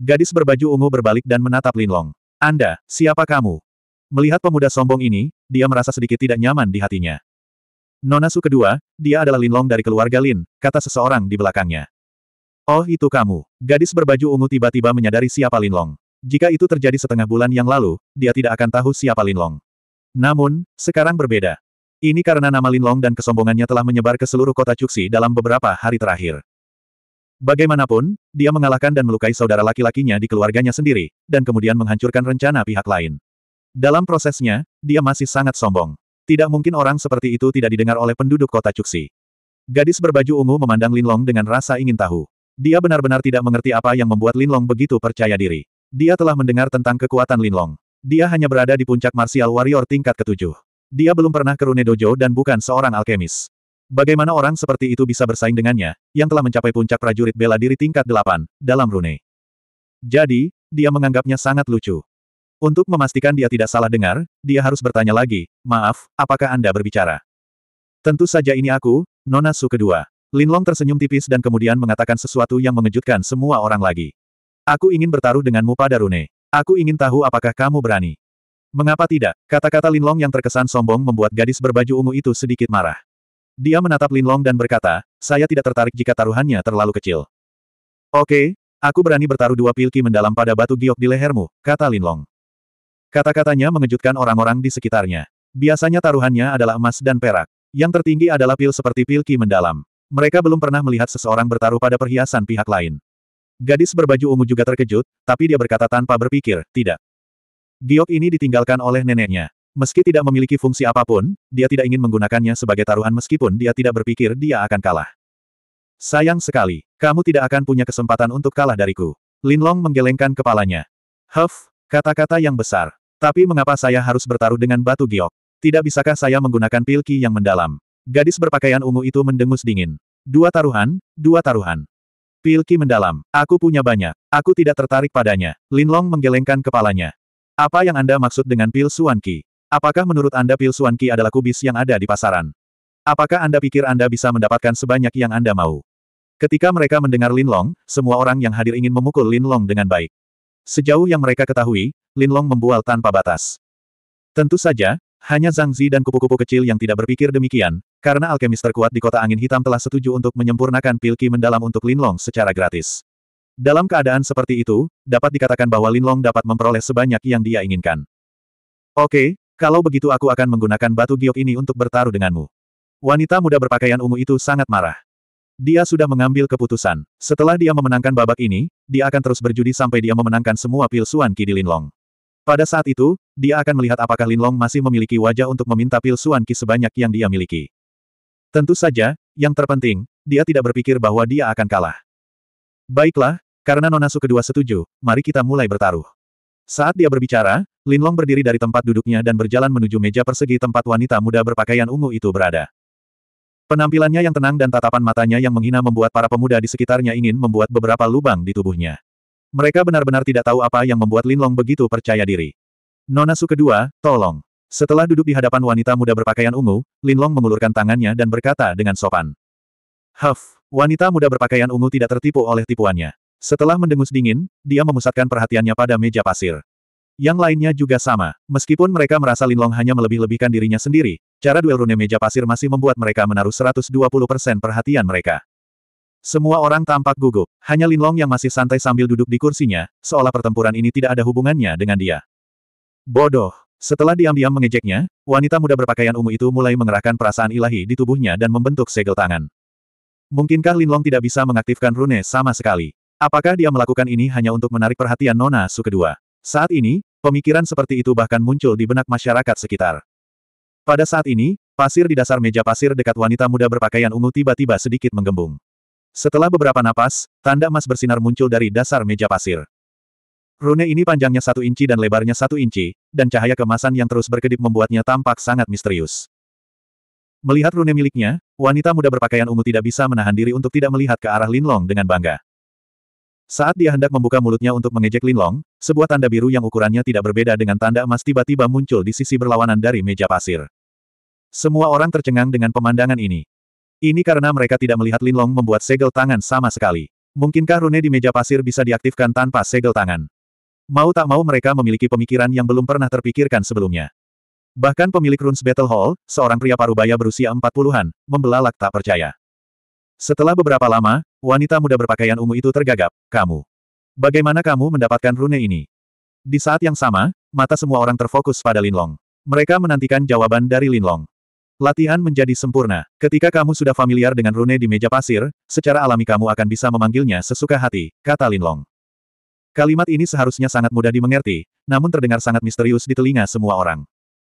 Gadis berbaju ungu berbalik dan menatap Linlong. Anda, siapa kamu? Melihat pemuda sombong ini, dia merasa sedikit tidak nyaman di hatinya. Nona kedua, dia adalah Linlong dari keluarga Lin, kata seseorang di belakangnya. Oh itu kamu. Gadis berbaju ungu tiba-tiba menyadari siapa Linlong. Jika itu terjadi setengah bulan yang lalu, dia tidak akan tahu siapa Linlong. Namun, sekarang berbeda. Ini karena nama Linlong dan kesombongannya telah menyebar ke seluruh kota Cuxi dalam beberapa hari terakhir. Bagaimanapun, dia mengalahkan dan melukai saudara laki-lakinya di keluarganya sendiri, dan kemudian menghancurkan rencana pihak lain. Dalam prosesnya, dia masih sangat sombong. Tidak mungkin orang seperti itu tidak didengar oleh penduduk kota Cuxi. Gadis berbaju ungu memandang Linlong dengan rasa ingin tahu. Dia benar-benar tidak mengerti apa yang membuat Linlong begitu percaya diri. Dia telah mendengar tentang kekuatan Linlong. Dia hanya berada di puncak martial warrior tingkat ketujuh. Dia belum pernah ke Rune Dojo dan bukan seorang alkemis. Bagaimana orang seperti itu bisa bersaing dengannya, yang telah mencapai puncak prajurit bela diri tingkat 8, dalam rune. Jadi, dia menganggapnya sangat lucu. Untuk memastikan dia tidak salah dengar, dia harus bertanya lagi, maaf, apakah Anda berbicara? Tentu saja ini aku, Nona Su kedua. Linlong tersenyum tipis dan kemudian mengatakan sesuatu yang mengejutkan semua orang lagi. Aku ingin bertaruh denganmu pada rune. Aku ingin tahu apakah kamu berani. Mengapa tidak? Kata-kata Linlong yang terkesan sombong membuat gadis berbaju ungu itu sedikit marah. Dia menatap Lin Long dan berkata, saya tidak tertarik jika taruhannya terlalu kecil. Oke, aku berani bertaruh dua pilki mendalam pada batu giok di lehermu, kata Lin Long. Kata-katanya mengejutkan orang-orang di sekitarnya. Biasanya taruhannya adalah emas dan perak. Yang tertinggi adalah pil seperti pilki mendalam. Mereka belum pernah melihat seseorang bertaruh pada perhiasan pihak lain. Gadis berbaju ungu juga terkejut, tapi dia berkata tanpa berpikir, tidak. Giok ini ditinggalkan oleh neneknya. Meski tidak memiliki fungsi apapun, dia tidak ingin menggunakannya sebagai taruhan meskipun dia tidak berpikir dia akan kalah. Sayang sekali, kamu tidak akan punya kesempatan untuk kalah dariku. Linlong menggelengkan kepalanya. Huff, kata-kata yang besar. Tapi mengapa saya harus bertaruh dengan batu giok? Tidak bisakah saya menggunakan pilki yang mendalam? Gadis berpakaian ungu itu mendengus dingin. Dua taruhan, dua taruhan. Pilki mendalam, aku punya banyak. Aku tidak tertarik padanya. Linlong menggelengkan kepalanya. Apa yang Anda maksud dengan pil Suanki? Apakah menurut Anda pil Ki adalah kubis yang ada di pasaran? Apakah Anda pikir Anda bisa mendapatkan sebanyak yang Anda mau? Ketika mereka mendengar Lin Long, semua orang yang hadir ingin memukul Lin Long dengan baik. Sejauh yang mereka ketahui, Lin Long membual tanpa batas. Tentu saja, hanya Zhang Zi dan kupu-kupu kecil yang tidak berpikir demikian, karena alkemis terkuat di kota angin hitam telah setuju untuk menyempurnakan pil qi mendalam untuk Lin Long secara gratis. Dalam keadaan seperti itu, dapat dikatakan bahwa Lin Long dapat memperoleh sebanyak yang dia inginkan. Oke, kalau begitu aku akan menggunakan batu giok ini untuk bertaruh denganmu. Wanita muda berpakaian ungu itu sangat marah. Dia sudah mengambil keputusan. Setelah dia memenangkan babak ini, dia akan terus berjudi sampai dia memenangkan semua pil suan Ki di Linlong. Pada saat itu, dia akan melihat apakah Linlong masih memiliki wajah untuk meminta pil suan Ki sebanyak yang dia miliki. Tentu saja, yang terpenting, dia tidak berpikir bahwa dia akan kalah. Baiklah, karena Nonasu kedua setuju, mari kita mulai bertaruh. Saat dia berbicara, Linlong berdiri dari tempat duduknya dan berjalan menuju meja persegi tempat wanita muda berpakaian ungu itu berada. Penampilannya yang tenang dan tatapan matanya yang menghina membuat para pemuda di sekitarnya ingin membuat beberapa lubang di tubuhnya. Mereka benar-benar tidak tahu apa yang membuat Linlong begitu percaya diri. Nona Su kedua, tolong. Setelah duduk di hadapan wanita muda berpakaian ungu, Linlong mengulurkan tangannya dan berkata dengan sopan. Huff, wanita muda berpakaian ungu tidak tertipu oleh tipuannya. Setelah mendengus dingin, dia memusatkan perhatiannya pada meja pasir. Yang lainnya juga sama, meskipun mereka merasa Linlong hanya melebih-lebihkan dirinya sendiri, cara duel rune meja pasir masih membuat mereka menaruh 120% perhatian mereka. Semua orang tampak gugup, hanya Linlong yang masih santai sambil duduk di kursinya, seolah pertempuran ini tidak ada hubungannya dengan dia. Bodoh. Setelah diam-diam mengejeknya, wanita muda berpakaian ungu itu mulai mengerahkan perasaan ilahi di tubuhnya dan membentuk segel tangan. Mungkinkah Linlong tidak bisa mengaktifkan rune sama sekali? Apakah dia melakukan ini hanya untuk menarik perhatian Nona Su kedua? Saat ini, pemikiran seperti itu bahkan muncul di benak masyarakat sekitar. Pada saat ini, pasir di dasar meja pasir dekat wanita muda berpakaian ungu tiba-tiba sedikit menggembung. Setelah beberapa napas, tanda emas bersinar muncul dari dasar meja pasir. Rune ini panjangnya satu inci dan lebarnya satu inci, dan cahaya kemasan yang terus berkedip membuatnya tampak sangat misterius. Melihat rune miliknya, wanita muda berpakaian ungu tidak bisa menahan diri untuk tidak melihat ke arah Linlong dengan bangga. Saat dia hendak membuka mulutnya untuk mengejek Linlong, sebuah tanda biru yang ukurannya tidak berbeda dengan tanda emas tiba-tiba muncul di sisi berlawanan dari meja pasir. Semua orang tercengang dengan pemandangan ini. Ini karena mereka tidak melihat Linlong membuat segel tangan sama sekali. Mungkinkah rune di meja pasir bisa diaktifkan tanpa segel tangan? Mau tak mau mereka memiliki pemikiran yang belum pernah terpikirkan sebelumnya. Bahkan pemilik Runes Battle Hall, seorang pria parubaya berusia empat puluhan, membelalak tak percaya. Setelah beberapa lama, Wanita muda berpakaian ungu itu tergagap, kamu. Bagaimana kamu mendapatkan rune ini? Di saat yang sama, mata semua orang terfokus pada Linlong. Mereka menantikan jawaban dari Linlong. Latihan menjadi sempurna. Ketika kamu sudah familiar dengan rune di meja pasir, secara alami kamu akan bisa memanggilnya sesuka hati, kata Linlong. Kalimat ini seharusnya sangat mudah dimengerti, namun terdengar sangat misterius di telinga semua orang.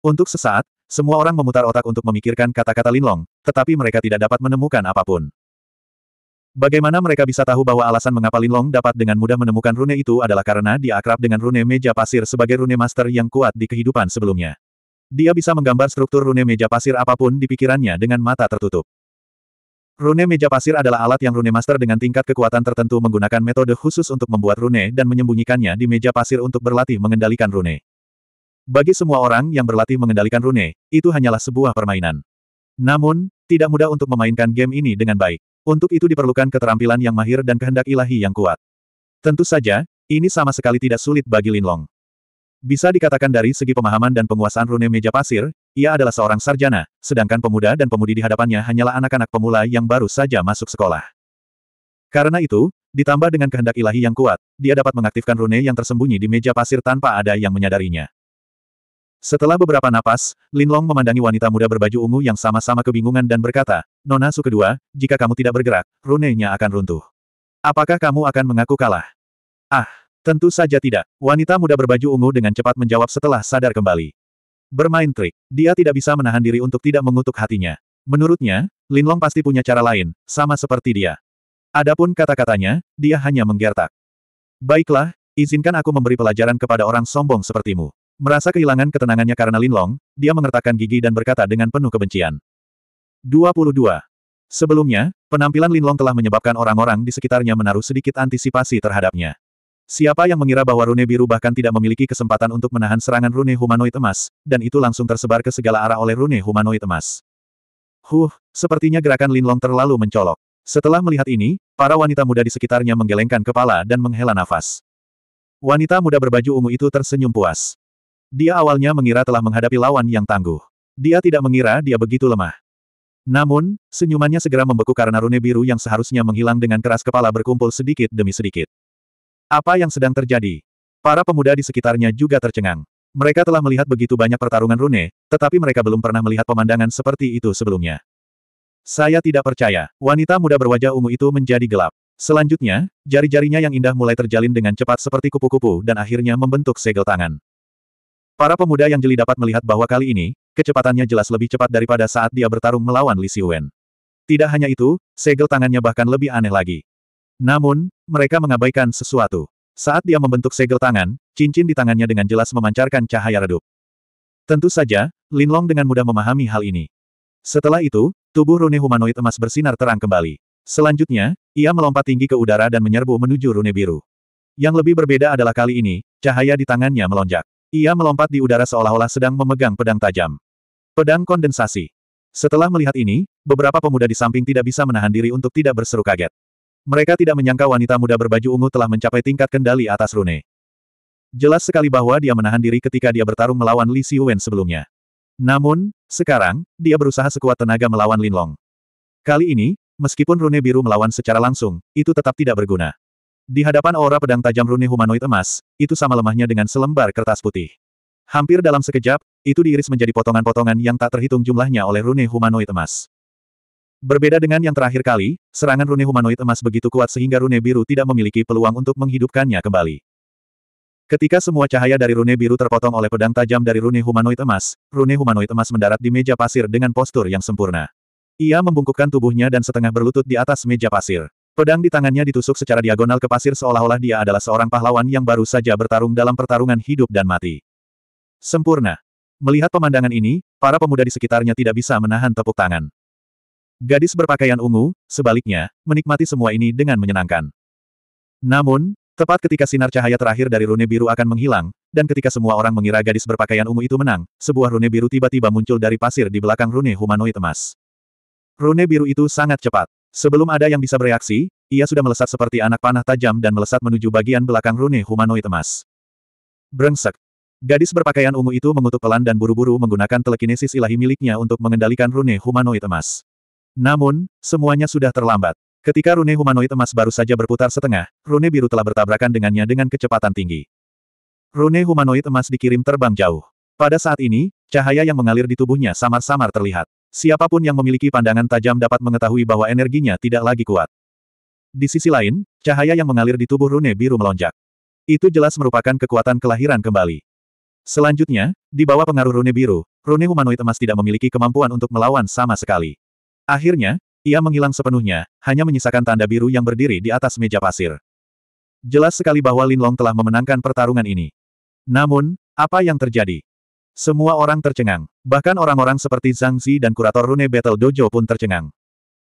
Untuk sesaat, semua orang memutar otak untuk memikirkan kata-kata Linlong, tetapi mereka tidak dapat menemukan apapun. Bagaimana mereka bisa tahu bahwa alasan mengapa Linlong dapat dengan mudah menemukan rune itu adalah karena dia akrab dengan rune meja pasir sebagai rune master yang kuat di kehidupan sebelumnya. Dia bisa menggambar struktur rune meja pasir apapun di pikirannya dengan mata tertutup. Rune meja pasir adalah alat yang rune master dengan tingkat kekuatan tertentu menggunakan metode khusus untuk membuat rune dan menyembunyikannya di meja pasir untuk berlatih mengendalikan rune. Bagi semua orang yang berlatih mengendalikan rune, itu hanyalah sebuah permainan. Namun, tidak mudah untuk memainkan game ini dengan baik. Untuk itu diperlukan keterampilan yang mahir dan kehendak ilahi yang kuat. Tentu saja, ini sama sekali tidak sulit bagi Lin Long. Bisa dikatakan dari segi pemahaman dan penguasaan rune meja pasir, ia adalah seorang sarjana, sedangkan pemuda dan pemudi di hadapannya hanyalah anak-anak pemula yang baru saja masuk sekolah. Karena itu, ditambah dengan kehendak ilahi yang kuat, dia dapat mengaktifkan rune yang tersembunyi di meja pasir tanpa ada yang menyadarinya. Setelah beberapa napas, Linlong memandangi wanita muda berbaju ungu yang sama-sama kebingungan dan berkata, Nona Su kedua, jika kamu tidak bergerak, runenya akan runtuh. Apakah kamu akan mengaku kalah? Ah, tentu saja tidak. Wanita muda berbaju ungu dengan cepat menjawab setelah sadar kembali. Bermain trik, dia tidak bisa menahan diri untuk tidak mengutuk hatinya. Menurutnya, Linlong pasti punya cara lain, sama seperti dia. Adapun kata-katanya, dia hanya menggertak. Baiklah, izinkan aku memberi pelajaran kepada orang sombong sepertimu. Merasa kehilangan ketenangannya karena Linlong, dia mengertakkan gigi dan berkata dengan penuh kebencian. 22. Sebelumnya, penampilan Linlong telah menyebabkan orang-orang di sekitarnya menaruh sedikit antisipasi terhadapnya. Siapa yang mengira bahwa rune biru bahkan tidak memiliki kesempatan untuk menahan serangan rune humanoid emas, dan itu langsung tersebar ke segala arah oleh rune humanoid emas. Huh, sepertinya gerakan Linlong terlalu mencolok. Setelah melihat ini, para wanita muda di sekitarnya menggelengkan kepala dan menghela nafas. Wanita muda berbaju ungu itu tersenyum puas. Dia awalnya mengira telah menghadapi lawan yang tangguh. Dia tidak mengira dia begitu lemah. Namun, senyumannya segera membeku karena rune biru yang seharusnya menghilang dengan keras kepala berkumpul sedikit demi sedikit. Apa yang sedang terjadi? Para pemuda di sekitarnya juga tercengang. Mereka telah melihat begitu banyak pertarungan rune, tetapi mereka belum pernah melihat pemandangan seperti itu sebelumnya. Saya tidak percaya, wanita muda berwajah ungu itu menjadi gelap. Selanjutnya, jari-jarinya yang indah mulai terjalin dengan cepat seperti kupu-kupu dan akhirnya membentuk segel tangan. Para pemuda yang jeli dapat melihat bahwa kali ini, kecepatannya jelas lebih cepat daripada saat dia bertarung melawan Li Xiuwen. Tidak hanya itu, segel tangannya bahkan lebih aneh lagi. Namun, mereka mengabaikan sesuatu. Saat dia membentuk segel tangan, cincin di tangannya dengan jelas memancarkan cahaya redup. Tentu saja, Linlong dengan mudah memahami hal ini. Setelah itu, tubuh rune humanoid emas bersinar terang kembali. Selanjutnya, ia melompat tinggi ke udara dan menyerbu menuju rune biru. Yang lebih berbeda adalah kali ini, cahaya di tangannya melonjak. Ia melompat di udara seolah-olah sedang memegang pedang tajam. Pedang kondensasi. Setelah melihat ini, beberapa pemuda di samping tidak bisa menahan diri untuk tidak berseru kaget. Mereka tidak menyangka wanita muda berbaju ungu telah mencapai tingkat kendali atas Rune. Jelas sekali bahwa dia menahan diri ketika dia bertarung melawan Li Xiuwen sebelumnya. Namun, sekarang, dia berusaha sekuat tenaga melawan Lin Long. Kali ini, meskipun Rune Biru melawan secara langsung, itu tetap tidak berguna. Di hadapan aura pedang tajam rune humanoid emas, itu sama lemahnya dengan selembar kertas putih. Hampir dalam sekejap, itu diiris menjadi potongan-potongan yang tak terhitung jumlahnya oleh rune humanoid emas. Berbeda dengan yang terakhir kali, serangan rune humanoid emas begitu kuat sehingga rune biru tidak memiliki peluang untuk menghidupkannya kembali. Ketika semua cahaya dari rune biru terpotong oleh pedang tajam dari rune humanoid emas, rune humanoid emas mendarat di meja pasir dengan postur yang sempurna. Ia membungkukkan tubuhnya dan setengah berlutut di atas meja pasir. Pedang di tangannya ditusuk secara diagonal ke pasir seolah-olah dia adalah seorang pahlawan yang baru saja bertarung dalam pertarungan hidup dan mati. Sempurna. Melihat pemandangan ini, para pemuda di sekitarnya tidak bisa menahan tepuk tangan. Gadis berpakaian ungu, sebaliknya, menikmati semua ini dengan menyenangkan. Namun, tepat ketika sinar cahaya terakhir dari rune biru akan menghilang, dan ketika semua orang mengira gadis berpakaian ungu itu menang, sebuah rune biru tiba-tiba muncul dari pasir di belakang rune humanoid emas. Rune biru itu sangat cepat. Sebelum ada yang bisa bereaksi, ia sudah melesat seperti anak panah tajam dan melesat menuju bagian belakang rune humanoid emas. Brengsek. Gadis berpakaian ungu itu mengutuk pelan dan buru-buru menggunakan telekinesis ilahi miliknya untuk mengendalikan rune humanoid emas. Namun, semuanya sudah terlambat. Ketika rune humanoid emas baru saja berputar setengah, rune biru telah bertabrakan dengannya dengan kecepatan tinggi. Rune humanoid emas dikirim terbang jauh. Pada saat ini, cahaya yang mengalir di tubuhnya samar-samar terlihat. Siapapun yang memiliki pandangan tajam dapat mengetahui bahwa energinya tidak lagi kuat. Di sisi lain, cahaya yang mengalir di tubuh Rune biru melonjak. Itu jelas merupakan kekuatan kelahiran kembali. Selanjutnya, di bawah pengaruh Rune biru, Rune humanoid emas tidak memiliki kemampuan untuk melawan sama sekali. Akhirnya, ia menghilang sepenuhnya, hanya menyisakan tanda biru yang berdiri di atas meja pasir. Jelas sekali bahwa Linlong telah memenangkan pertarungan ini. Namun, apa yang terjadi? Semua orang tercengang. Bahkan orang-orang seperti Zhang Zi dan kurator rune Battle Dojo pun tercengang.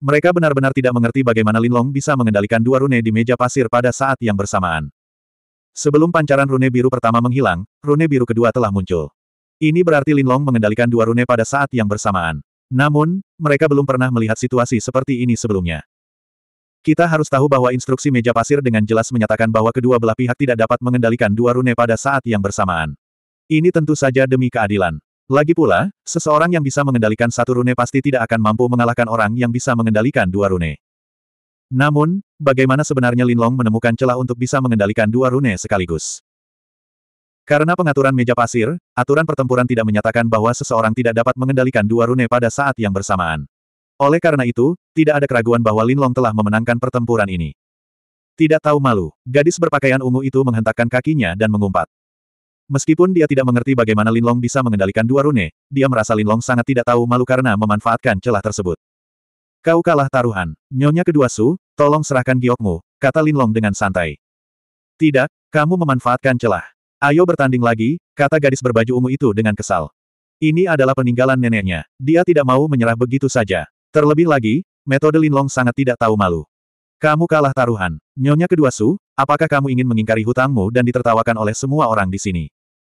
Mereka benar-benar tidak mengerti bagaimana Linlong bisa mengendalikan dua rune di meja pasir pada saat yang bersamaan. Sebelum pancaran rune biru pertama menghilang, rune biru kedua telah muncul. Ini berarti Linlong mengendalikan dua rune pada saat yang bersamaan. Namun, mereka belum pernah melihat situasi seperti ini sebelumnya. Kita harus tahu bahwa instruksi meja pasir dengan jelas menyatakan bahwa kedua belah pihak tidak dapat mengendalikan dua rune pada saat yang bersamaan. Ini tentu saja demi keadilan. Lagi pula, seseorang yang bisa mengendalikan satu rune pasti tidak akan mampu mengalahkan orang yang bisa mengendalikan dua rune. Namun, bagaimana sebenarnya Linlong menemukan celah untuk bisa mengendalikan dua rune sekaligus? Karena pengaturan meja pasir, aturan pertempuran tidak menyatakan bahwa seseorang tidak dapat mengendalikan dua rune pada saat yang bersamaan. Oleh karena itu, tidak ada keraguan bahwa Linlong telah memenangkan pertempuran ini. Tidak tahu malu, gadis berpakaian ungu itu menghentakkan kakinya dan mengumpat. Meskipun dia tidak mengerti bagaimana Linlong bisa mengendalikan dua rune, dia merasa Linlong sangat tidak tahu malu karena memanfaatkan celah tersebut. Kau kalah taruhan. Nyonya kedua Su, tolong serahkan giokmu, kata Linlong dengan santai. Tidak, kamu memanfaatkan celah. Ayo bertanding lagi, kata gadis berbaju ungu itu dengan kesal. Ini adalah peninggalan neneknya. Dia tidak mau menyerah begitu saja. Terlebih lagi, metode Linlong sangat tidak tahu malu. Kamu kalah taruhan. Nyonya kedua Su, apakah kamu ingin mengingkari hutangmu dan ditertawakan oleh semua orang di sini?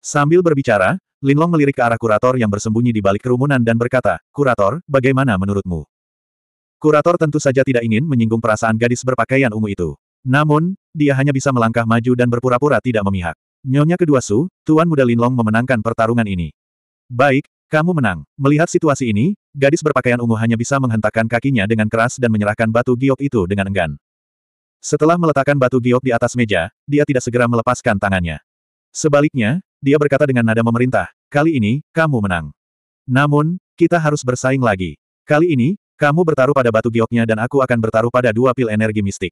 Sambil berbicara, Linlong melirik ke arah kurator yang bersembunyi di balik kerumunan dan berkata, Kurator, bagaimana menurutmu? Kurator tentu saja tidak ingin menyinggung perasaan gadis berpakaian ungu itu. Namun, dia hanya bisa melangkah maju dan berpura-pura tidak memihak. Nyonya kedua Su, Tuan Muda Linlong memenangkan pertarungan ini. Baik, kamu menang. Melihat situasi ini, gadis berpakaian ungu hanya bisa menghentakkan kakinya dengan keras dan menyerahkan batu giok itu dengan enggan. Setelah meletakkan batu giok di atas meja, dia tidak segera melepaskan tangannya. Sebaliknya, dia berkata dengan nada memerintah, kali ini, kamu menang. Namun, kita harus bersaing lagi. Kali ini, kamu bertaruh pada batu gioknya dan aku akan bertaruh pada dua pil energi mistik.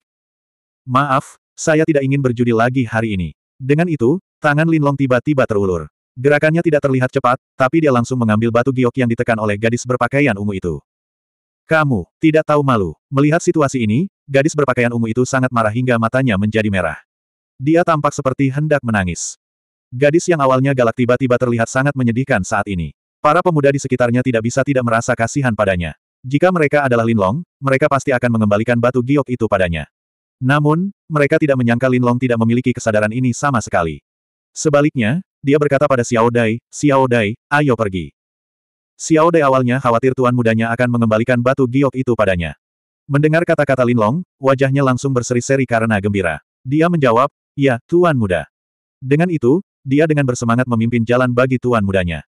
Maaf, saya tidak ingin berjudi lagi hari ini. Dengan itu, tangan Linlong tiba-tiba terulur. Gerakannya tidak terlihat cepat, tapi dia langsung mengambil batu giok yang ditekan oleh gadis berpakaian ungu itu. Kamu, tidak tahu malu. Melihat situasi ini, gadis berpakaian ungu itu sangat marah hingga matanya menjadi merah. Dia tampak seperti hendak menangis. Gadis yang awalnya galak tiba-tiba terlihat sangat menyedihkan saat ini. Para pemuda di sekitarnya tidak bisa tidak merasa kasihan padanya. Jika mereka adalah Linlong, mereka pasti akan mengembalikan batu giok itu padanya. Namun, mereka tidak menyangka Linlong tidak memiliki kesadaran ini sama sekali. Sebaliknya, dia berkata pada Xiao Dai, Xiao Dai, ayo pergi. Xiao Dai awalnya khawatir tuan mudanya akan mengembalikan batu giok itu padanya. Mendengar kata-kata Linlong, wajahnya langsung berseri-seri karena gembira. Dia menjawab, ya, tuan muda. Dengan itu, dia dengan bersemangat memimpin jalan bagi tuan mudanya.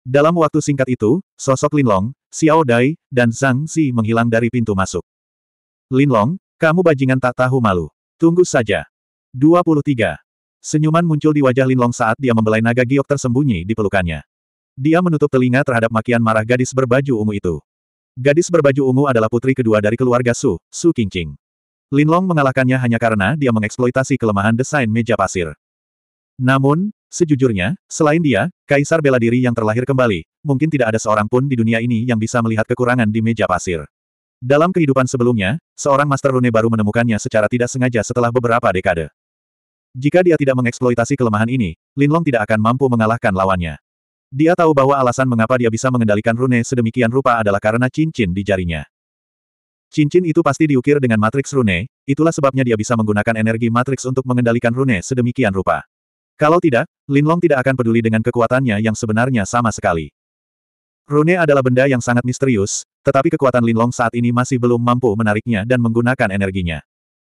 Dalam waktu singkat itu, sosok Linlong, Xiao Dai, dan Zhang Xi menghilang dari pintu masuk. Linlong, kamu bajingan tak tahu malu. Tunggu saja. 23. Senyuman muncul di wajah Linlong saat dia membelai naga giok tersembunyi di pelukannya. Dia menutup telinga terhadap makian marah gadis berbaju ungu itu. Gadis berbaju ungu adalah putri kedua dari keluarga Su, Su Qingqing. Linlong mengalahkannya hanya karena dia mengeksploitasi kelemahan desain meja pasir. Namun, sejujurnya, selain dia, kaisar bela diri yang terlahir kembali, mungkin tidak ada seorang pun di dunia ini yang bisa melihat kekurangan di meja pasir. Dalam kehidupan sebelumnya, seorang Master Rune baru menemukannya secara tidak sengaja setelah beberapa dekade. Jika dia tidak mengeksploitasi kelemahan ini, Linlong tidak akan mampu mengalahkan lawannya. Dia tahu bahwa alasan mengapa dia bisa mengendalikan rune sedemikian rupa adalah karena cincin di jarinya. Cincin itu pasti diukir dengan matriks rune, itulah sebabnya dia bisa menggunakan energi matriks untuk mengendalikan rune sedemikian rupa. Kalau tidak, Linlong tidak akan peduli dengan kekuatannya yang sebenarnya sama sekali. Rune adalah benda yang sangat misterius, tetapi kekuatan Linlong saat ini masih belum mampu menariknya dan menggunakan energinya.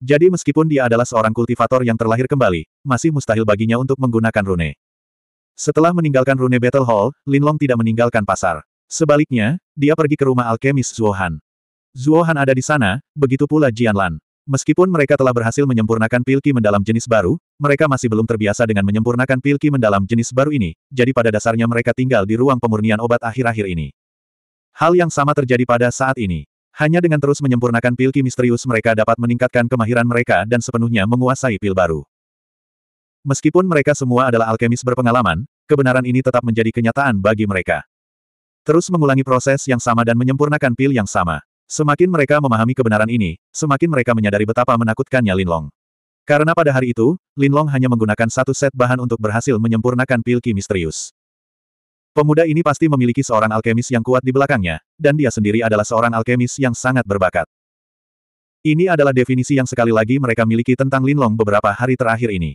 Jadi meskipun dia adalah seorang kultivator yang terlahir kembali, masih mustahil baginya untuk menggunakan rune. Setelah meninggalkan rune Battle Hall, Linlong tidak meninggalkan pasar. Sebaliknya, dia pergi ke rumah alkemis Zuohan. Zuohan ada di sana, begitu pula Jianlan. Meskipun mereka telah berhasil menyempurnakan pilki mendalam jenis baru, mereka masih belum terbiasa dengan menyempurnakan pilki mendalam jenis baru ini, jadi pada dasarnya mereka tinggal di ruang pemurnian obat akhir-akhir ini. Hal yang sama terjadi pada saat ini. Hanya dengan terus menyempurnakan pilki misterius mereka dapat meningkatkan kemahiran mereka dan sepenuhnya menguasai pil baru. Meskipun mereka semua adalah alkemis berpengalaman, kebenaran ini tetap menjadi kenyataan bagi mereka. Terus mengulangi proses yang sama dan menyempurnakan pil yang sama. Semakin mereka memahami kebenaran ini, semakin mereka menyadari betapa menakutkannya Linlong. Karena pada hari itu, Linlong hanya menggunakan satu set bahan untuk berhasil menyempurnakan pilki misterius. Pemuda ini pasti memiliki seorang alkemis yang kuat di belakangnya, dan dia sendiri adalah seorang alkemis yang sangat berbakat. Ini adalah definisi yang sekali lagi mereka miliki tentang Linlong beberapa hari terakhir ini.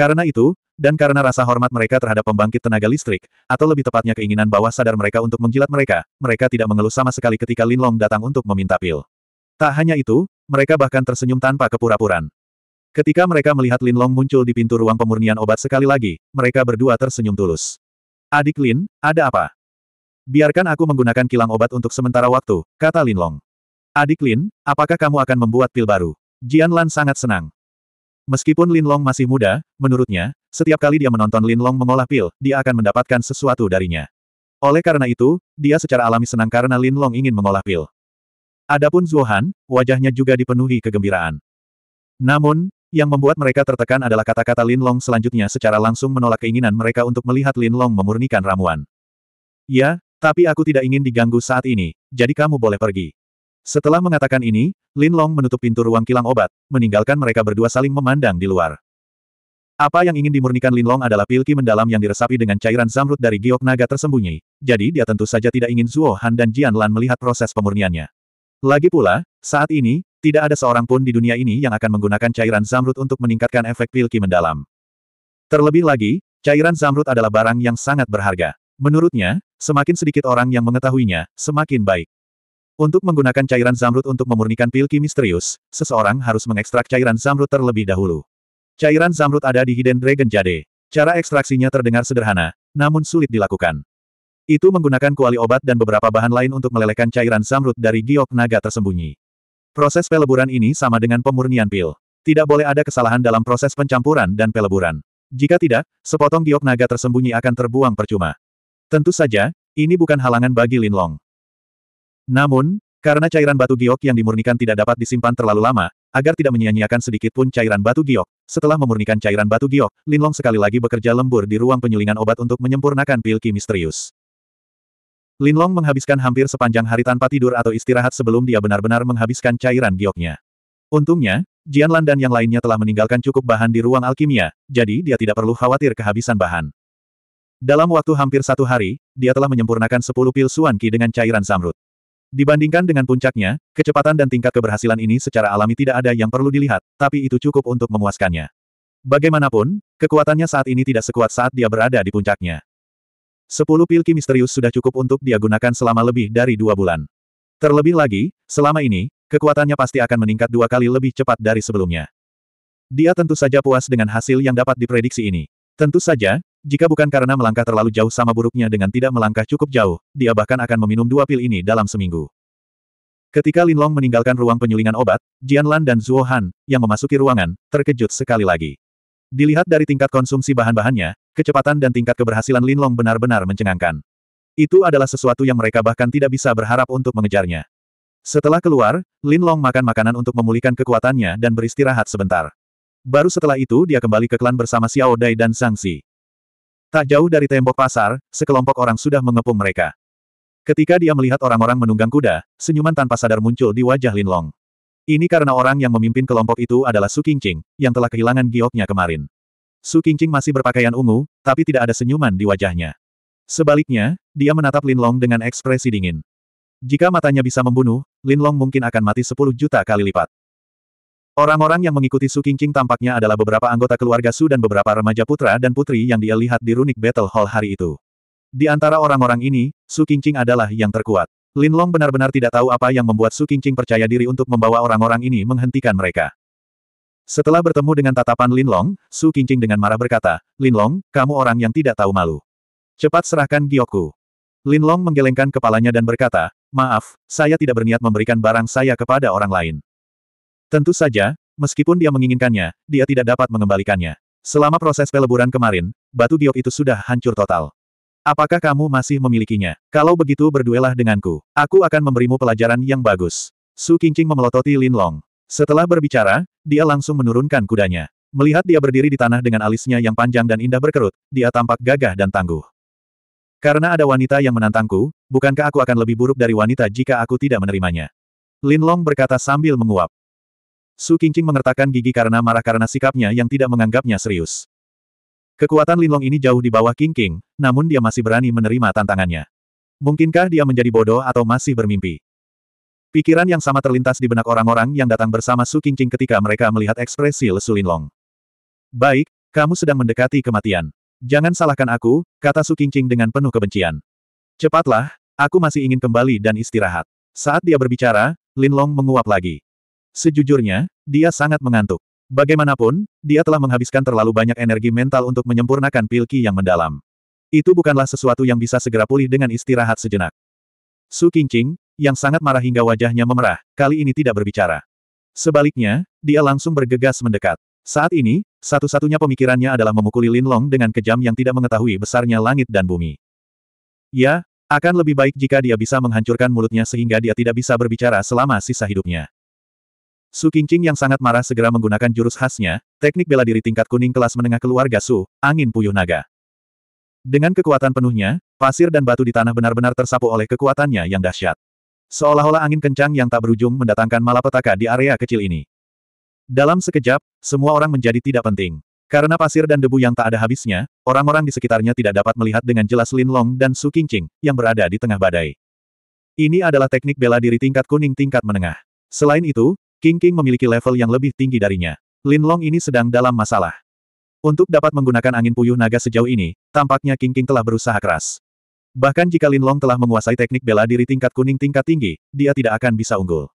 Karena itu, dan karena rasa hormat mereka terhadap pembangkit tenaga listrik, atau lebih tepatnya keinginan bawah sadar mereka untuk menjilat mereka, mereka tidak mengeluh sama sekali ketika Lin Long datang untuk meminta pil. Tak hanya itu, mereka bahkan tersenyum tanpa kepura-puraan. Ketika mereka melihat Lin Long muncul di pintu ruang pemurnian obat sekali lagi, mereka berdua tersenyum tulus. Adik Lin, ada apa? Biarkan aku menggunakan kilang obat untuk sementara waktu, kata Lin Long. Adik Lin, apakah kamu akan membuat pil baru? Jian Lan sangat senang. Meskipun Lin Long masih muda, menurutnya, setiap kali dia menonton Lin Long mengolah pil, dia akan mendapatkan sesuatu darinya. Oleh karena itu, dia secara alami senang karena Lin Long ingin mengolah pil. Adapun Zuohan, wajahnya juga dipenuhi kegembiraan. Namun, yang membuat mereka tertekan adalah kata-kata Lin Long selanjutnya secara langsung menolak keinginan mereka untuk melihat Lin Long memurnikan ramuan. Ya, tapi aku tidak ingin diganggu saat ini, jadi kamu boleh pergi. Setelah mengatakan ini, Lin Long menutup pintu ruang kilang obat, meninggalkan mereka berdua saling memandang di luar. Apa yang ingin dimurnikan Lin Long adalah pilki mendalam yang diresapi dengan cairan zamrud dari giok naga tersembunyi, jadi dia tentu saja tidak ingin Zuo Han dan Jian Lan melihat proses pemurniannya. Lagi pula, saat ini, tidak ada seorang pun di dunia ini yang akan menggunakan cairan zamrud untuk meningkatkan efek pilki mendalam. Terlebih lagi, cairan zamrud adalah barang yang sangat berharga. Menurutnya, semakin sedikit orang yang mengetahuinya, semakin baik. Untuk menggunakan cairan zamrud untuk memurnikan pilki misterius, seseorang harus mengekstrak cairan zamrud terlebih dahulu. Cairan zamrud ada di Hidden Dragon Jade. Cara ekstraksinya terdengar sederhana, namun sulit dilakukan. Itu menggunakan kuali obat dan beberapa bahan lain untuk melelehkan cairan zamrud dari giok naga tersembunyi. Proses peleburan ini sama dengan pemurnian pil. Tidak boleh ada kesalahan dalam proses pencampuran dan peleburan. Jika tidak, sepotong giok naga tersembunyi akan terbuang percuma. Tentu saja, ini bukan halangan bagi Linlong. Namun, karena cairan batu giok yang dimurnikan tidak dapat disimpan terlalu lama, agar tidak menyia-nyiakan sedikit pun cairan batu giok, setelah memurnikan cairan batu giok, Linlong sekali lagi bekerja lembur di ruang penyulingan obat untuk menyempurnakan pil ki misterius. Linlong menghabiskan hampir sepanjang hari tanpa tidur atau istirahat sebelum dia benar-benar menghabiskan cairan gioknya. Untungnya, Jianlan dan yang lainnya telah meninggalkan cukup bahan di ruang alkimia, jadi dia tidak perlu khawatir kehabisan bahan. Dalam waktu hampir satu hari, dia telah menyempurnakan 10 pil suan ki dengan cairan samrut. Dibandingkan dengan puncaknya, kecepatan dan tingkat keberhasilan ini secara alami tidak ada yang perlu dilihat, tapi itu cukup untuk memuaskannya. Bagaimanapun, kekuatannya saat ini tidak sekuat saat dia berada di puncaknya. Sepuluh pilki misterius sudah cukup untuk dia gunakan selama lebih dari dua bulan. Terlebih lagi, selama ini, kekuatannya pasti akan meningkat dua kali lebih cepat dari sebelumnya. Dia tentu saja puas dengan hasil yang dapat diprediksi ini. Tentu saja, jika bukan karena melangkah terlalu jauh sama buruknya dengan tidak melangkah cukup jauh, dia bahkan akan meminum dua pil ini dalam seminggu. Ketika Lin Long meninggalkan ruang penyulingan obat, Jian Lan dan Zhuo Han, yang memasuki ruangan, terkejut sekali lagi. Dilihat dari tingkat konsumsi bahan-bahannya, kecepatan dan tingkat keberhasilan Lin Long benar-benar mencengangkan. Itu adalah sesuatu yang mereka bahkan tidak bisa berharap untuk mengejarnya. Setelah keluar, Lin Long makan makanan untuk memulihkan kekuatannya dan beristirahat sebentar. Baru setelah itu dia kembali ke klan bersama Xiao Dai dan Zhang Xi. Tak jauh dari tembok pasar, sekelompok orang sudah mengepung mereka. Ketika dia melihat orang-orang menunggang kuda, senyuman tanpa sadar muncul di wajah Lin Long. Ini karena orang yang memimpin kelompok itu adalah Su Qingqing, yang telah kehilangan gioknya kemarin. Su Qingqing masih berpakaian ungu, tapi tidak ada senyuman di wajahnya. Sebaliknya, dia menatap Lin Long dengan ekspresi dingin. Jika matanya bisa membunuh, Lin Long mungkin akan mati 10 juta kali lipat. Orang-orang yang mengikuti Su Qingqing tampaknya adalah beberapa anggota keluarga Su dan beberapa remaja putra dan putri yang dia lihat di runik Battle Hall hari itu. Di antara orang-orang ini, Su Qingqing adalah yang terkuat. Lin Long benar-benar tidak tahu apa yang membuat Su Qingqing percaya diri untuk membawa orang-orang ini menghentikan mereka. Setelah bertemu dengan tatapan Lin Long, Su Qingqing dengan marah berkata, Lin Long, kamu orang yang tidak tahu malu. Cepat serahkan giokku." Lin Long menggelengkan kepalanya dan berkata, maaf, saya tidak berniat memberikan barang saya kepada orang lain. Tentu saja, meskipun dia menginginkannya, dia tidak dapat mengembalikannya. Selama proses peleburan kemarin, batu giok itu sudah hancur total. Apakah kamu masih memilikinya? Kalau begitu berduelah denganku. Aku akan memberimu pelajaran yang bagus. Su Qingqing memelototi Lin Long. Setelah berbicara, dia langsung menurunkan kudanya. Melihat dia berdiri di tanah dengan alisnya yang panjang dan indah berkerut, dia tampak gagah dan tangguh. Karena ada wanita yang menantangku, bukankah aku akan lebih buruk dari wanita jika aku tidak menerimanya? Lin Long berkata sambil menguap. Su Qingqing mengertakkan gigi karena marah karena sikapnya yang tidak menganggapnya serius. Kekuatan Linlong ini jauh di bawah Qingqing, namun dia masih berani menerima tantangannya. Mungkinkah dia menjadi bodoh atau masih bermimpi? Pikiran yang sama terlintas di benak orang-orang yang datang bersama Su Qingqing ketika mereka melihat ekspresi lesu Linlong. Baik, kamu sedang mendekati kematian. Jangan salahkan aku, kata Su Qingqing dengan penuh kebencian. Cepatlah, aku masih ingin kembali dan istirahat. Saat dia berbicara, Linlong menguap lagi. Sejujurnya, dia sangat mengantuk. Bagaimanapun, dia telah menghabiskan terlalu banyak energi mental untuk menyempurnakan pilki yang mendalam. Itu bukanlah sesuatu yang bisa segera pulih dengan istirahat sejenak. Su Qingqing, yang sangat marah hingga wajahnya memerah, kali ini tidak berbicara. Sebaliknya, dia langsung bergegas mendekat. Saat ini, satu-satunya pemikirannya adalah memukuli Lin Long dengan kejam yang tidak mengetahui besarnya langit dan bumi. Ya, akan lebih baik jika dia bisa menghancurkan mulutnya sehingga dia tidak bisa berbicara selama sisa hidupnya. Su Qingqing yang sangat marah segera menggunakan jurus khasnya, teknik bela diri tingkat kuning kelas menengah keluarga Su, angin puyuh naga. Dengan kekuatan penuhnya, pasir dan batu di tanah benar-benar tersapu oleh kekuatannya yang dahsyat. Seolah-olah angin kencang yang tak berujung mendatangkan malapetaka di area kecil ini. Dalam sekejap, semua orang menjadi tidak penting. Karena pasir dan debu yang tak ada habisnya, orang-orang di sekitarnya tidak dapat melihat dengan jelas Lin Long dan Su Qingqing, yang berada di tengah badai. Ini adalah teknik bela diri tingkat kuning tingkat menengah. Selain itu, King King memiliki level yang lebih tinggi darinya. Lin Long ini sedang dalam masalah. Untuk dapat menggunakan angin puyuh naga sejauh ini, tampaknya King King telah berusaha keras. Bahkan jika Lin Long telah menguasai teknik bela diri tingkat kuning tingkat tinggi, dia tidak akan bisa unggul.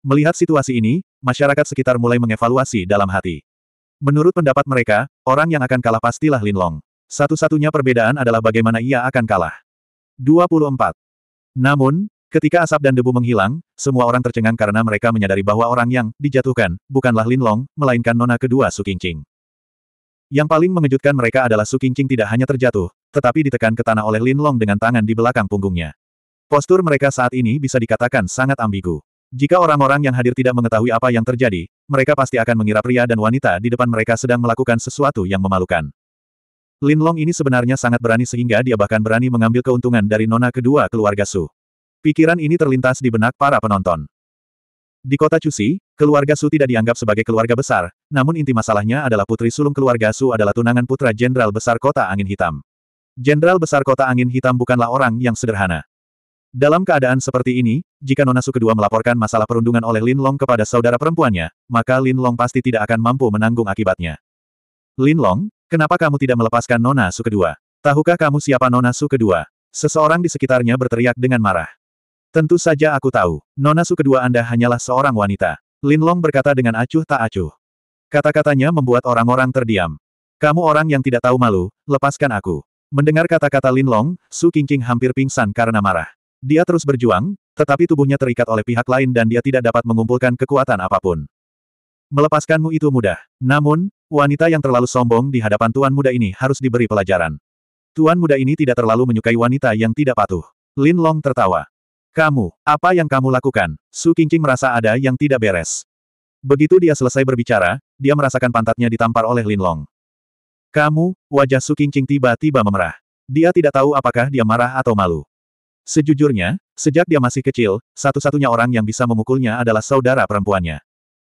Melihat situasi ini, masyarakat sekitar mulai mengevaluasi dalam hati. Menurut pendapat mereka, orang yang akan kalah pastilah Lin Long. Satu-satunya perbedaan adalah bagaimana ia akan kalah. 24. Namun, Ketika asap dan debu menghilang, semua orang tercengang karena mereka menyadari bahwa orang yang dijatuhkan bukanlah Lin Long, melainkan nona kedua Su Qingqing. Yang paling mengejutkan mereka adalah Su Qingqing tidak hanya terjatuh, tetapi ditekan ke tanah oleh Lin Long dengan tangan di belakang punggungnya. Postur mereka saat ini bisa dikatakan sangat ambigu. Jika orang-orang yang hadir tidak mengetahui apa yang terjadi, mereka pasti akan mengira pria dan wanita di depan mereka sedang melakukan sesuatu yang memalukan. Lin Long ini sebenarnya sangat berani sehingga dia bahkan berani mengambil keuntungan dari nona kedua keluarga Su. Pikiran ini terlintas di benak para penonton. Di kota Cusi, keluarga Su tidak dianggap sebagai keluarga besar, namun inti masalahnya adalah putri sulung keluarga Su adalah tunangan putra Jenderal Besar Kota Angin Hitam. Jenderal Besar Kota Angin Hitam bukanlah orang yang sederhana. Dalam keadaan seperti ini, jika Nona Su kedua melaporkan masalah perundungan oleh Lin Long kepada saudara perempuannya, maka Lin Long pasti tidak akan mampu menanggung akibatnya. Lin Long, kenapa kamu tidak melepaskan Nona Su kedua? Tahukah kamu siapa Nona Su kedua? Seseorang di sekitarnya berteriak dengan marah. Tentu saja aku tahu, Nona Su kedua Anda hanyalah seorang wanita. Lin Long berkata dengan acuh tak acuh. Kata-katanya membuat orang-orang terdiam. Kamu orang yang tidak tahu malu, lepaskan aku. Mendengar kata-kata Lin Long, Su Qingqing hampir pingsan karena marah. Dia terus berjuang, tetapi tubuhnya terikat oleh pihak lain dan dia tidak dapat mengumpulkan kekuatan apapun. Melepaskanmu itu mudah. Namun, wanita yang terlalu sombong di hadapan tuan muda ini harus diberi pelajaran. Tuan muda ini tidak terlalu menyukai wanita yang tidak patuh. Lin Long tertawa. Kamu, apa yang kamu lakukan? Su Qingqing merasa ada yang tidak beres. Begitu dia selesai berbicara, dia merasakan pantatnya ditampar oleh Lin Long. Kamu, wajah Su Qingqing tiba-tiba memerah. Dia tidak tahu apakah dia marah atau malu. Sejujurnya, sejak dia masih kecil, satu-satunya orang yang bisa memukulnya adalah saudara perempuannya.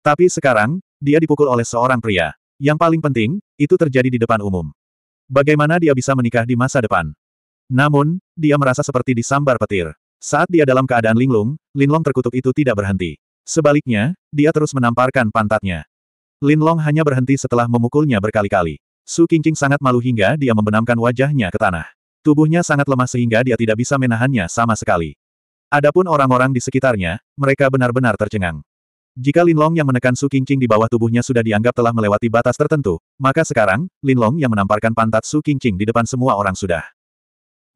Tapi sekarang, dia dipukul oleh seorang pria. Yang paling penting, itu terjadi di depan umum. Bagaimana dia bisa menikah di masa depan? Namun, dia merasa seperti disambar petir. Saat dia dalam keadaan linglung, linlong terkutuk itu tidak berhenti. Sebaliknya, dia terus menamparkan pantatnya. Linlong hanya berhenti setelah memukulnya berkali-kali. Su Qingqing sangat malu hingga dia membenamkan wajahnya ke tanah. Tubuhnya sangat lemah sehingga dia tidak bisa menahannya sama sekali. Adapun orang-orang di sekitarnya, mereka benar-benar tercengang. Jika Linlong yang menekan Su Qingqing di bawah tubuhnya sudah dianggap telah melewati batas tertentu, maka sekarang, Linlong yang menamparkan pantat Su Qingqing di depan semua orang sudah.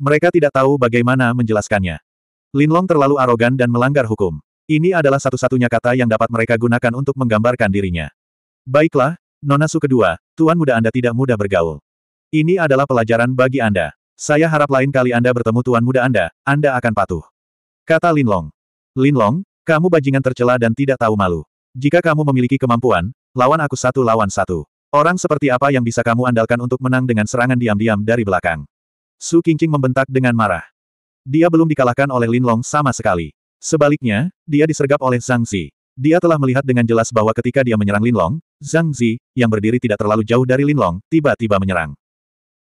Mereka tidak tahu bagaimana menjelaskannya. Linlong terlalu arogan dan melanggar hukum. Ini adalah satu-satunya kata yang dapat mereka gunakan untuk menggambarkan dirinya. Baiklah, Nona Nonasu kedua, Tuan muda Anda tidak mudah bergaul. Ini adalah pelajaran bagi Anda. Saya harap lain kali Anda bertemu Tuan muda Anda, Anda akan patuh. Kata Linlong. Linlong, kamu bajingan tercela dan tidak tahu malu. Jika kamu memiliki kemampuan, lawan aku satu lawan satu. Orang seperti apa yang bisa kamu andalkan untuk menang dengan serangan diam-diam dari belakang? Su Qingqing membentak dengan marah. Dia belum dikalahkan oleh Linlong sama sekali. Sebaliknya, dia disergap oleh Zhang Zi. Dia telah melihat dengan jelas bahwa ketika dia menyerang Linlong, Zhang Zi, yang berdiri tidak terlalu jauh dari Linlong, tiba-tiba menyerang.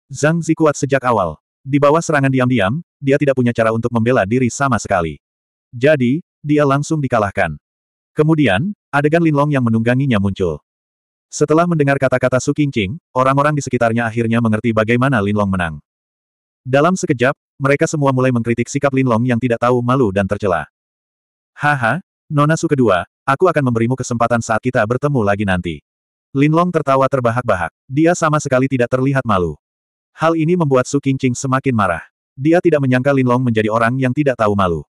Zhang Zi kuat sejak awal. Di bawah serangan diam-diam, dia tidak punya cara untuk membela diri sama sekali. Jadi, dia langsung dikalahkan. Kemudian, adegan Linlong yang menungganginya muncul. Setelah mendengar kata-kata Su Qingqing, orang-orang di sekitarnya akhirnya mengerti bagaimana Linlong menang. Dalam sekejap, mereka semua mulai mengkritik sikap Linlong yang tidak tahu malu dan tercela. Haha, Nona Su kedua, aku akan memberimu kesempatan saat kita bertemu lagi nanti. Linlong tertawa terbahak-bahak. Dia sama sekali tidak terlihat malu. Hal ini membuat Su Qingqing semakin marah. Dia tidak menyangka Linlong menjadi orang yang tidak tahu malu.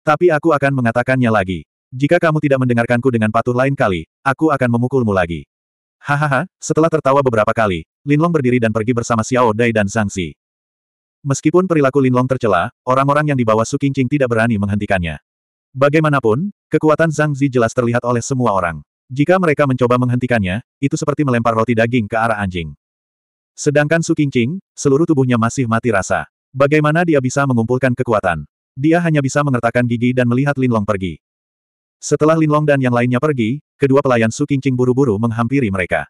Tapi aku akan mengatakannya lagi. Jika kamu tidak mendengarkanku dengan patuh lain kali, aku akan memukulmu lagi. Hahaha, setelah tertawa beberapa kali, Linlong berdiri dan pergi bersama Xiao Dai dan Zhang Xi. Meskipun perilaku Linlong tercela, orang-orang yang dibawa Su Qingqing tidak berani menghentikannya. Bagaimanapun, kekuatan Zhang Zi jelas terlihat oleh semua orang. Jika mereka mencoba menghentikannya, itu seperti melempar roti daging ke arah anjing. Sedangkan Su Qingqing, seluruh tubuhnya masih mati rasa. Bagaimana dia bisa mengumpulkan kekuatan? Dia hanya bisa mengertakkan gigi dan melihat Linlong pergi. Setelah Linlong dan yang lainnya pergi, kedua pelayan Su Qingqing buru-buru menghampiri mereka.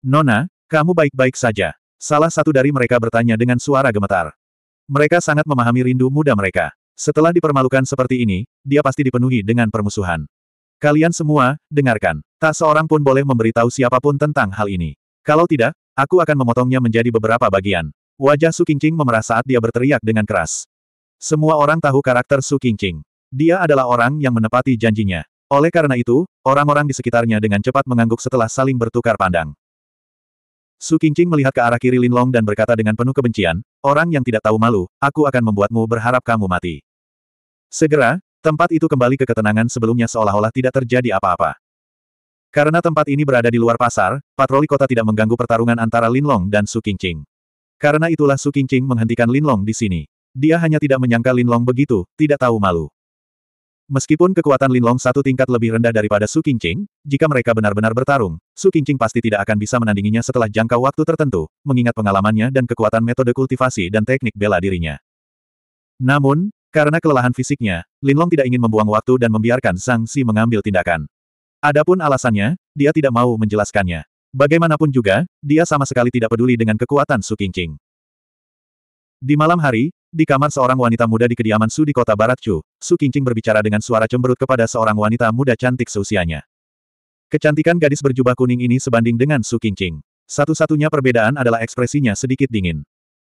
Nona, kamu baik-baik saja. Salah satu dari mereka bertanya dengan suara gemetar. Mereka sangat memahami rindu muda mereka. Setelah dipermalukan seperti ini, dia pasti dipenuhi dengan permusuhan. Kalian semua, dengarkan. Tak seorang pun boleh memberitahu siapapun tentang hal ini. Kalau tidak, aku akan memotongnya menjadi beberapa bagian. Wajah Su Qingqing memerah saat dia berteriak dengan keras. Semua orang tahu karakter Su Qingqing. Dia adalah orang yang menepati janjinya. Oleh karena itu, orang-orang di sekitarnya dengan cepat mengangguk setelah saling bertukar pandang. Su Qingqing melihat ke arah kiri Linlong dan berkata dengan penuh kebencian, orang yang tidak tahu malu, aku akan membuatmu berharap kamu mati. Segera, tempat itu kembali ke ketenangan sebelumnya seolah-olah tidak terjadi apa-apa. Karena tempat ini berada di luar pasar, patroli kota tidak mengganggu pertarungan antara Linlong dan Su Qingqing. Karena itulah Su Qingqing menghentikan Linlong di sini. Dia hanya tidak menyangka Linlong begitu, tidak tahu malu. Meskipun kekuatan Linlong satu tingkat lebih rendah daripada Su Qingqing, jika mereka benar-benar bertarung, Su Qingqing pasti tidak akan bisa menandinginya setelah jangka waktu tertentu, mengingat pengalamannya dan kekuatan metode kultivasi dan teknik bela dirinya. Namun, karena kelelahan fisiknya, Linlong tidak ingin membuang waktu dan membiarkan Zhang Xi mengambil tindakan. Adapun alasannya, dia tidak mau menjelaskannya. Bagaimanapun juga, dia sama sekali tidak peduli dengan kekuatan Su Qingqing. Di malam hari, di kamar seorang wanita muda di kediaman Su di kota barat Chu, Su Qingqing berbicara dengan suara cemberut kepada seorang wanita muda cantik seusianya. Kecantikan gadis berjubah kuning ini sebanding dengan Su Qingqing. Satu-satunya perbedaan adalah ekspresinya sedikit dingin.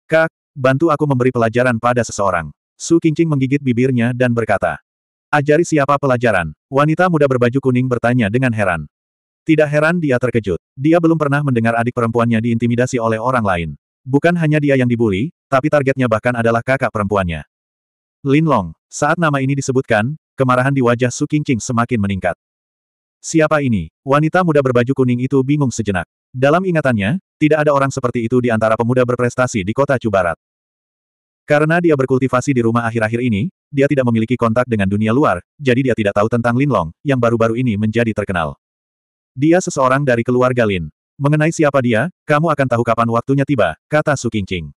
Kak, bantu aku memberi pelajaran pada seseorang. Su Qingqing menggigit bibirnya dan berkata. Ajari siapa pelajaran? Wanita muda berbaju kuning bertanya dengan heran. Tidak heran dia terkejut. Dia belum pernah mendengar adik perempuannya diintimidasi oleh orang lain. Bukan hanya dia yang dibully, tapi targetnya bahkan adalah kakak perempuannya. Lin Long, saat nama ini disebutkan, kemarahan di wajah Su Qingqing semakin meningkat. Siapa ini? Wanita muda berbaju kuning itu bingung sejenak. Dalam ingatannya, tidak ada orang seperti itu di antara pemuda berprestasi di kota Cubarat. Karena dia berkultivasi di rumah akhir-akhir ini, dia tidak memiliki kontak dengan dunia luar, jadi dia tidak tahu tentang Lin Long, yang baru-baru ini menjadi terkenal. Dia seseorang dari keluarga Lin. Mengenai siapa dia, kamu akan tahu kapan waktunya tiba, kata Su Qingqing.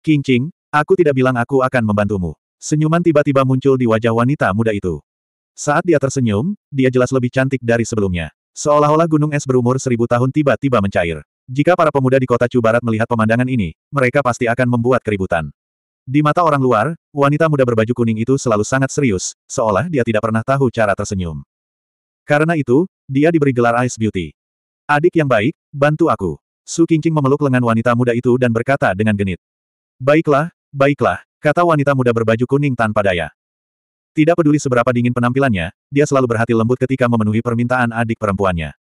Qingqing, aku tidak bilang aku akan membantumu. Senyuman tiba-tiba muncul di wajah wanita muda itu. Saat dia tersenyum, dia jelas lebih cantik dari sebelumnya. Seolah-olah gunung es berumur seribu tahun tiba-tiba mencair. Jika para pemuda di kota Chu Barat melihat pemandangan ini, mereka pasti akan membuat keributan. Di mata orang luar, wanita muda berbaju kuning itu selalu sangat serius, seolah dia tidak pernah tahu cara tersenyum. Karena itu, dia diberi gelar Ice Beauty. Adik yang baik, bantu aku. Su Qingqing memeluk lengan wanita muda itu dan berkata dengan genit. Baiklah, baiklah, kata wanita muda berbaju kuning tanpa daya. Tidak peduli seberapa dingin penampilannya, dia selalu berhati lembut ketika memenuhi permintaan adik perempuannya.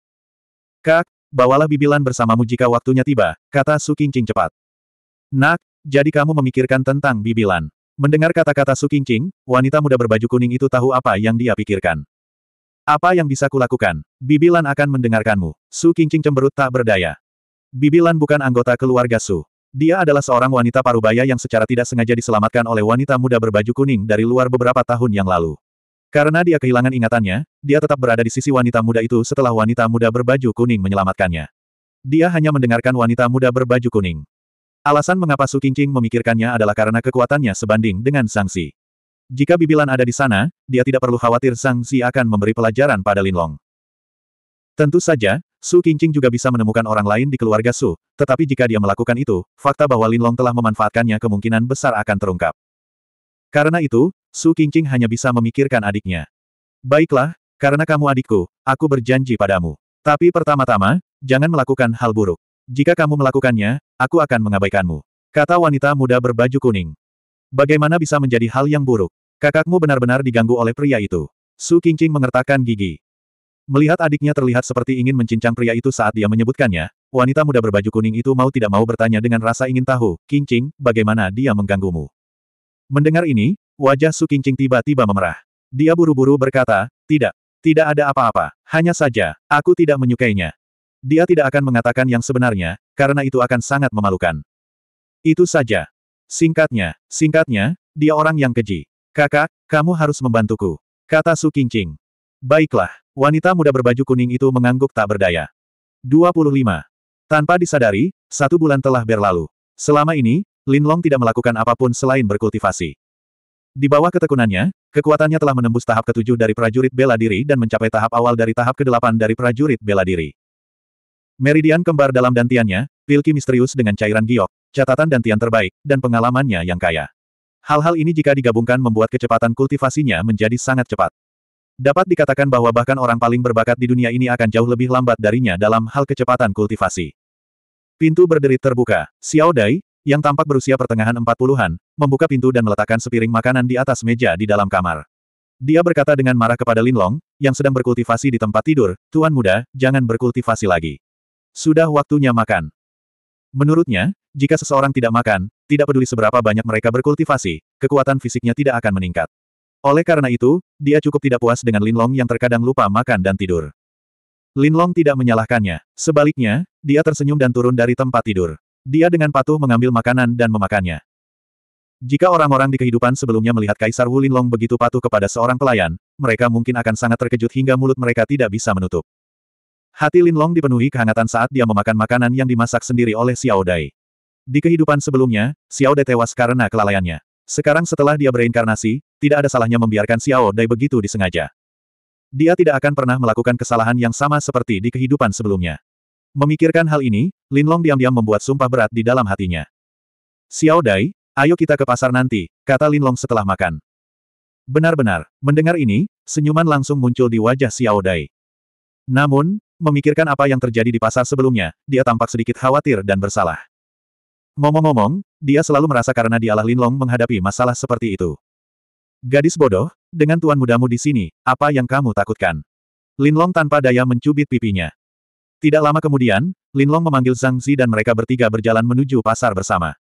Kak, bawalah bibilan bersamamu jika waktunya tiba, kata Su Qingqing cepat. Nak, jadi kamu memikirkan tentang bibilan. Mendengar kata-kata Su Qingqing, wanita muda berbaju kuning itu tahu apa yang dia pikirkan. Apa yang bisa kulakukan? Bibilan akan mendengarkanmu. Su Qingqing cemberut tak berdaya. Bibilan bukan anggota keluarga Su. Dia adalah seorang wanita parubaya yang secara tidak sengaja diselamatkan oleh wanita muda berbaju kuning dari luar beberapa tahun yang lalu. Karena dia kehilangan ingatannya, dia tetap berada di sisi wanita muda itu setelah wanita muda berbaju kuning menyelamatkannya. Dia hanya mendengarkan wanita muda berbaju kuning. Alasan mengapa Su Qingqing memikirkannya adalah karena kekuatannya sebanding dengan sanksi. Jika bibilan ada di sana, dia tidak perlu khawatir Sang Si akan memberi pelajaran pada Linlong. Tentu saja, Su Qingqing juga bisa menemukan orang lain di keluarga Su, tetapi jika dia melakukan itu, fakta bahwa Linlong telah memanfaatkannya kemungkinan besar akan terungkap. Karena itu, Su Qingqing hanya bisa memikirkan adiknya. Baiklah, karena kamu adikku, aku berjanji padamu. Tapi pertama-tama, jangan melakukan hal buruk. Jika kamu melakukannya, aku akan mengabaikanmu. Kata wanita muda berbaju kuning. Bagaimana bisa menjadi hal yang buruk? Kakakmu benar-benar diganggu oleh pria itu. Su Qingqing mengertakkan gigi. Melihat adiknya terlihat seperti ingin mencincang pria itu saat dia menyebutkannya, wanita muda berbaju kuning itu mau tidak mau bertanya dengan rasa ingin tahu, Qingqing, bagaimana dia mengganggumu? Mendengar ini, wajah Su Qingqing tiba-tiba memerah. Dia buru-buru berkata, tidak, tidak ada apa-apa, hanya saja, aku tidak menyukainya. Dia tidak akan mengatakan yang sebenarnya, karena itu akan sangat memalukan. Itu saja. Singkatnya, singkatnya, dia orang yang keji. Kakak, kamu harus membantuku. Kata Su Qingqing. Baiklah, wanita muda berbaju kuning itu mengangguk tak berdaya. 25. Tanpa disadari, satu bulan telah berlalu. Selama ini, Lin Long tidak melakukan apapun selain berkultivasi. Di bawah ketekunannya, kekuatannya telah menembus tahap ketujuh dari prajurit bela diri dan mencapai tahap awal dari tahap kedelapan dari prajurit bela diri. Meridian kembar dalam dantiannya, pilki misterius dengan cairan giok, catatan dantian terbaik, dan pengalamannya yang kaya. Hal-hal ini jika digabungkan membuat kecepatan kultivasinya menjadi sangat cepat. Dapat dikatakan bahwa bahkan orang paling berbakat di dunia ini akan jauh lebih lambat darinya dalam hal kecepatan kultivasi. Pintu berderit terbuka. Xiao Dai, yang tampak berusia pertengahan empat puluhan, membuka pintu dan meletakkan sepiring makanan di atas meja di dalam kamar. Dia berkata dengan marah kepada Lin Long, yang sedang berkultivasi di tempat tidur, Tuan muda, jangan berkultivasi lagi. Sudah waktunya makan. Menurutnya, jika seseorang tidak makan, tidak peduli seberapa banyak mereka berkultivasi, kekuatan fisiknya tidak akan meningkat. Oleh karena itu, dia cukup tidak puas dengan Linlong yang terkadang lupa makan dan tidur. Linlong tidak menyalahkannya. Sebaliknya, dia tersenyum dan turun dari tempat tidur. Dia dengan patuh mengambil makanan dan memakannya. Jika orang-orang di kehidupan sebelumnya melihat Kaisar Wu Linlong begitu patuh kepada seorang pelayan, mereka mungkin akan sangat terkejut hingga mulut mereka tidak bisa menutup. Hati Linlong dipenuhi kehangatan saat dia memakan makanan yang dimasak sendiri oleh Xiao Dai. Di kehidupan sebelumnya, Xiao Dai tewas karena kelalaiannya. Sekarang setelah dia bereinkarnasi, tidak ada salahnya membiarkan Xiao Dai begitu disengaja. Dia tidak akan pernah melakukan kesalahan yang sama seperti di kehidupan sebelumnya. Memikirkan hal ini, Linlong diam-diam membuat sumpah berat di dalam hatinya. Xiao Dai, ayo kita ke pasar nanti, kata Linlong setelah makan. Benar-benar, mendengar ini, senyuman langsung muncul di wajah Xiao Dai. Namun, Memikirkan apa yang terjadi di pasar sebelumnya, dia tampak sedikit khawatir dan bersalah. Ngomong-ngomong, dia selalu merasa karena dialah Linlong menghadapi masalah seperti itu. Gadis bodoh, dengan tuan mudamu di sini, apa yang kamu takutkan? Linlong tanpa daya mencubit pipinya. Tidak lama kemudian, Linlong memanggil Zhang Zi dan mereka bertiga berjalan menuju pasar bersama.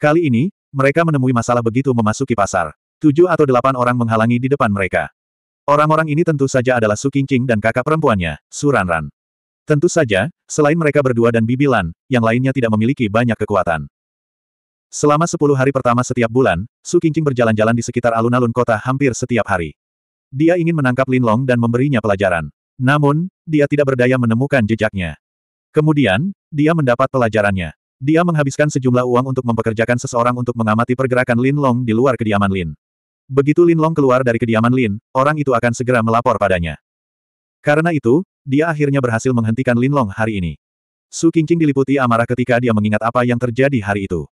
Kali ini, mereka menemui masalah begitu memasuki pasar. Tujuh atau delapan orang menghalangi di depan mereka. Orang-orang ini tentu saja adalah Su Qingqing dan kakak perempuannya, Su Ranran. Tentu saja, selain mereka berdua dan Bibilan, yang lainnya tidak memiliki banyak kekuatan. Selama sepuluh hari pertama setiap bulan, Su Qingqing berjalan-jalan di sekitar alun-alun kota hampir setiap hari. Dia ingin menangkap Lin Long dan memberinya pelajaran. Namun, dia tidak berdaya menemukan jejaknya. Kemudian, dia mendapat pelajarannya. Dia menghabiskan sejumlah uang untuk mempekerjakan seseorang untuk mengamati pergerakan Lin Long di luar kediaman Lin. Begitu Lin Long keluar dari kediaman Lin, orang itu akan segera melapor padanya. Karena itu, dia akhirnya berhasil menghentikan Lin Long hari ini. Su Qingqing diliputi amarah ketika dia mengingat apa yang terjadi hari itu.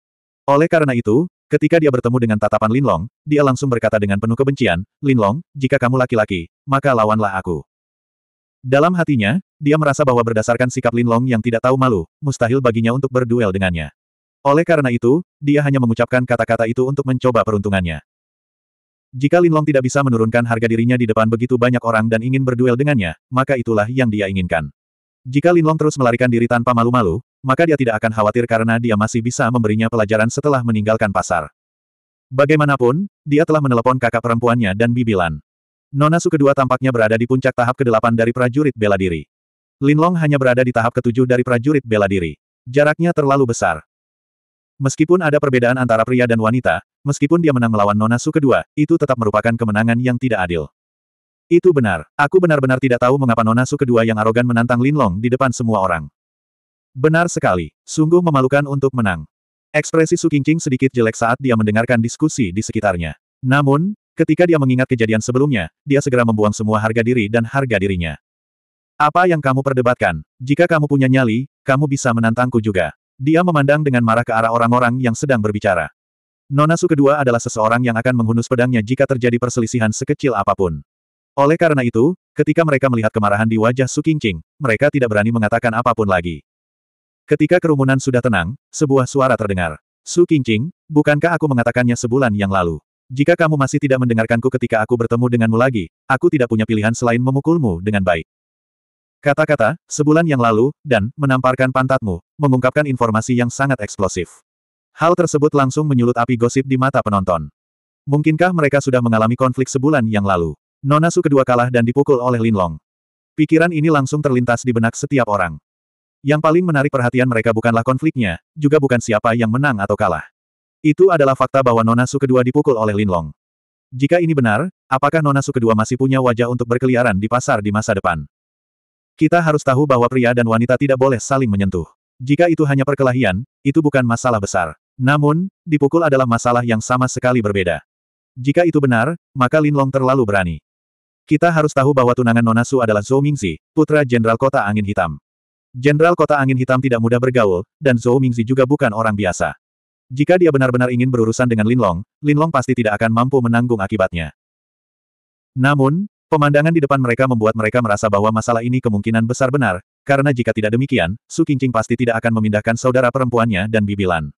Oleh karena itu, ketika dia bertemu dengan tatapan Lin Long, dia langsung berkata dengan penuh kebencian, Lin Long, jika kamu laki-laki, maka lawanlah aku. Dalam hatinya, dia merasa bahwa berdasarkan sikap Lin Long yang tidak tahu malu, mustahil baginya untuk berduel dengannya. Oleh karena itu, dia hanya mengucapkan kata-kata itu untuk mencoba peruntungannya. Jika Linlong tidak bisa menurunkan harga dirinya di depan begitu banyak orang dan ingin berduel dengannya, maka itulah yang dia inginkan. Jika Linlong terus melarikan diri tanpa malu-malu, maka dia tidak akan khawatir karena dia masih bisa memberinya pelajaran setelah meninggalkan pasar. Bagaimanapun, dia telah menelepon kakak perempuannya dan bibilan. Nona Su kedua tampaknya berada di puncak tahap ke-8 dari prajurit bela diri. Linlong hanya berada di tahap ketujuh dari prajurit bela diri. Jaraknya terlalu besar. Meskipun ada perbedaan antara pria dan wanita, meskipun dia menang melawan Nona Su kedua, itu tetap merupakan kemenangan yang tidak adil. Itu benar. Aku benar-benar tidak tahu mengapa Nona Su kedua yang arogan menantang Lin Long di depan semua orang. Benar sekali. Sungguh memalukan untuk menang. Ekspresi Su Qingqing sedikit jelek saat dia mendengarkan diskusi di sekitarnya. Namun, ketika dia mengingat kejadian sebelumnya, dia segera membuang semua harga diri dan harga dirinya. Apa yang kamu perdebatkan? Jika kamu punya nyali, kamu bisa menantangku juga. Dia memandang dengan marah ke arah orang-orang yang sedang berbicara. Nonasu kedua adalah seseorang yang akan menghunus pedangnya jika terjadi perselisihan sekecil apapun. Oleh karena itu, ketika mereka melihat kemarahan di wajah Su Qingqing, mereka tidak berani mengatakan apapun lagi. Ketika kerumunan sudah tenang, sebuah suara terdengar. Su Qingqing, bukankah aku mengatakannya sebulan yang lalu? Jika kamu masih tidak mendengarkanku ketika aku bertemu denganmu lagi, aku tidak punya pilihan selain memukulmu dengan baik. Kata-kata, sebulan yang lalu, dan, menamparkan pantatmu, mengungkapkan informasi yang sangat eksplosif. Hal tersebut langsung menyulut api gosip di mata penonton. Mungkinkah mereka sudah mengalami konflik sebulan yang lalu? Nonasu kedua kalah dan dipukul oleh Linlong. Pikiran ini langsung terlintas di benak setiap orang. Yang paling menarik perhatian mereka bukanlah konfliknya, juga bukan siapa yang menang atau kalah. Itu adalah fakta bahwa Nonasu kedua dipukul oleh Linlong. Jika ini benar, apakah Nonasu kedua masih punya wajah untuk berkeliaran di pasar di masa depan? Kita harus tahu bahwa pria dan wanita tidak boleh saling menyentuh. Jika itu hanya perkelahian, itu bukan masalah besar. Namun, dipukul adalah masalah yang sama sekali berbeda. Jika itu benar, maka Lin Long terlalu berani. Kita harus tahu bahwa tunangan Nonasu adalah Zhou Mingzi, putra Jenderal Kota Angin Hitam. Jenderal Kota Angin Hitam tidak mudah bergaul, dan Zhou Mingzi juga bukan orang biasa. Jika dia benar-benar ingin berurusan dengan Lin Long, Lin Long pasti tidak akan mampu menanggung akibatnya. Namun, Pemandangan di depan mereka membuat mereka merasa bahwa masalah ini kemungkinan besar benar, karena jika tidak demikian, Su Qingqing pasti tidak akan memindahkan saudara perempuannya dan bibilan.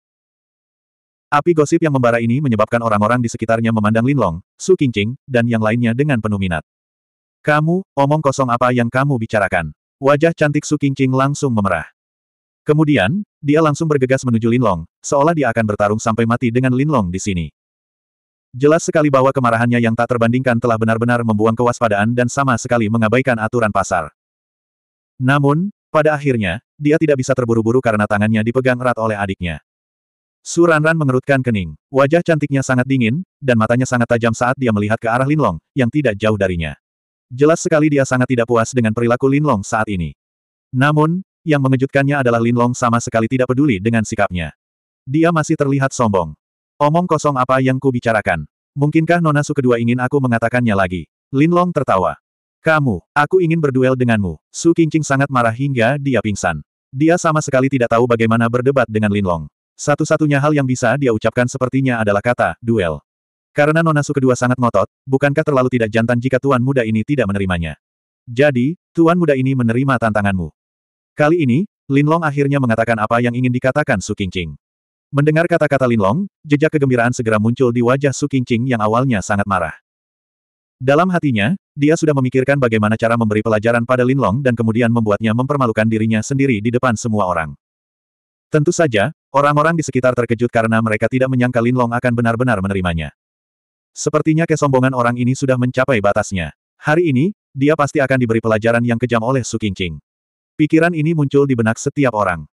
Api gosip yang membara ini menyebabkan orang-orang di sekitarnya memandang Linlong, Su Qingqing, dan yang lainnya dengan penuh minat. Kamu, omong kosong apa yang kamu bicarakan? Wajah cantik Su Qingqing langsung memerah. Kemudian, dia langsung bergegas menuju Linlong, seolah dia akan bertarung sampai mati dengan Linlong di sini. Jelas sekali bahwa kemarahannya yang tak terbandingkan telah benar-benar membuang kewaspadaan dan sama sekali mengabaikan aturan pasar. Namun, pada akhirnya, dia tidak bisa terburu-buru karena tangannya dipegang erat oleh adiknya. Suranran mengerutkan kening. Wajah cantiknya sangat dingin, dan matanya sangat tajam saat dia melihat ke arah Linlong, yang tidak jauh darinya. Jelas sekali dia sangat tidak puas dengan perilaku Linlong saat ini. Namun, yang mengejutkannya adalah Linlong sama sekali tidak peduli dengan sikapnya. Dia masih terlihat sombong. Omong kosong apa yang ku bicarakan? Mungkinkah Nona Su kedua ingin aku mengatakannya lagi? Linlong tertawa. Kamu, aku ingin berduel denganmu. Su Qingqing sangat marah hingga dia pingsan. Dia sama sekali tidak tahu bagaimana berdebat dengan Linlong. Satu-satunya hal yang bisa dia ucapkan sepertinya adalah kata, duel. Karena Nona Su kedua sangat ngotot, bukankah terlalu tidak jantan jika tuan muda ini tidak menerimanya? Jadi, tuan muda ini menerima tantanganmu. Kali ini, Linlong akhirnya mengatakan apa yang ingin dikatakan Su Qingqing. Mendengar kata-kata Linlong, jejak kegembiraan segera muncul di wajah Su Qingqing yang awalnya sangat marah. Dalam hatinya, dia sudah memikirkan bagaimana cara memberi pelajaran pada Linlong dan kemudian membuatnya mempermalukan dirinya sendiri di depan semua orang. Tentu saja, orang-orang di sekitar terkejut karena mereka tidak menyangka Linlong akan benar-benar menerimanya. Sepertinya kesombongan orang ini sudah mencapai batasnya. Hari ini, dia pasti akan diberi pelajaran yang kejam oleh Su Qingqing. Pikiran ini muncul di benak setiap orang.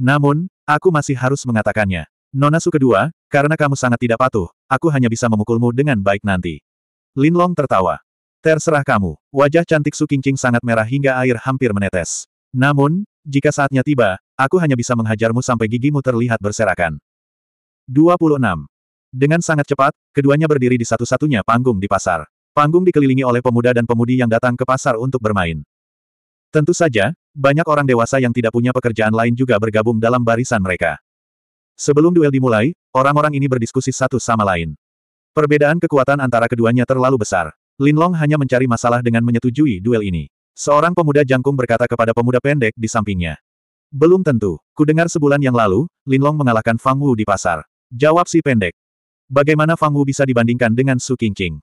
Namun, aku masih harus mengatakannya. Nona Nonasu kedua, karena kamu sangat tidak patuh, aku hanya bisa memukulmu dengan baik nanti. Linlong tertawa. Terserah kamu, wajah cantik Su Qingqing sangat merah hingga air hampir menetes. Namun, jika saatnya tiba, aku hanya bisa menghajarmu sampai gigimu terlihat berserakan. 26. Dengan sangat cepat, keduanya berdiri di satu-satunya panggung di pasar. Panggung dikelilingi oleh pemuda dan pemudi yang datang ke pasar untuk bermain. Tentu saja, banyak orang dewasa yang tidak punya pekerjaan lain juga bergabung dalam barisan mereka. Sebelum duel dimulai, orang-orang ini berdiskusi satu sama lain. Perbedaan kekuatan antara keduanya terlalu besar. Linlong hanya mencari masalah dengan menyetujui duel ini. Seorang pemuda jangkung berkata kepada pemuda pendek di sampingnya. Belum tentu. Kudengar sebulan yang lalu, Linlong mengalahkan Fang Wu di pasar. Jawab si pendek. Bagaimana Fang Wu bisa dibandingkan dengan Su Qingqing?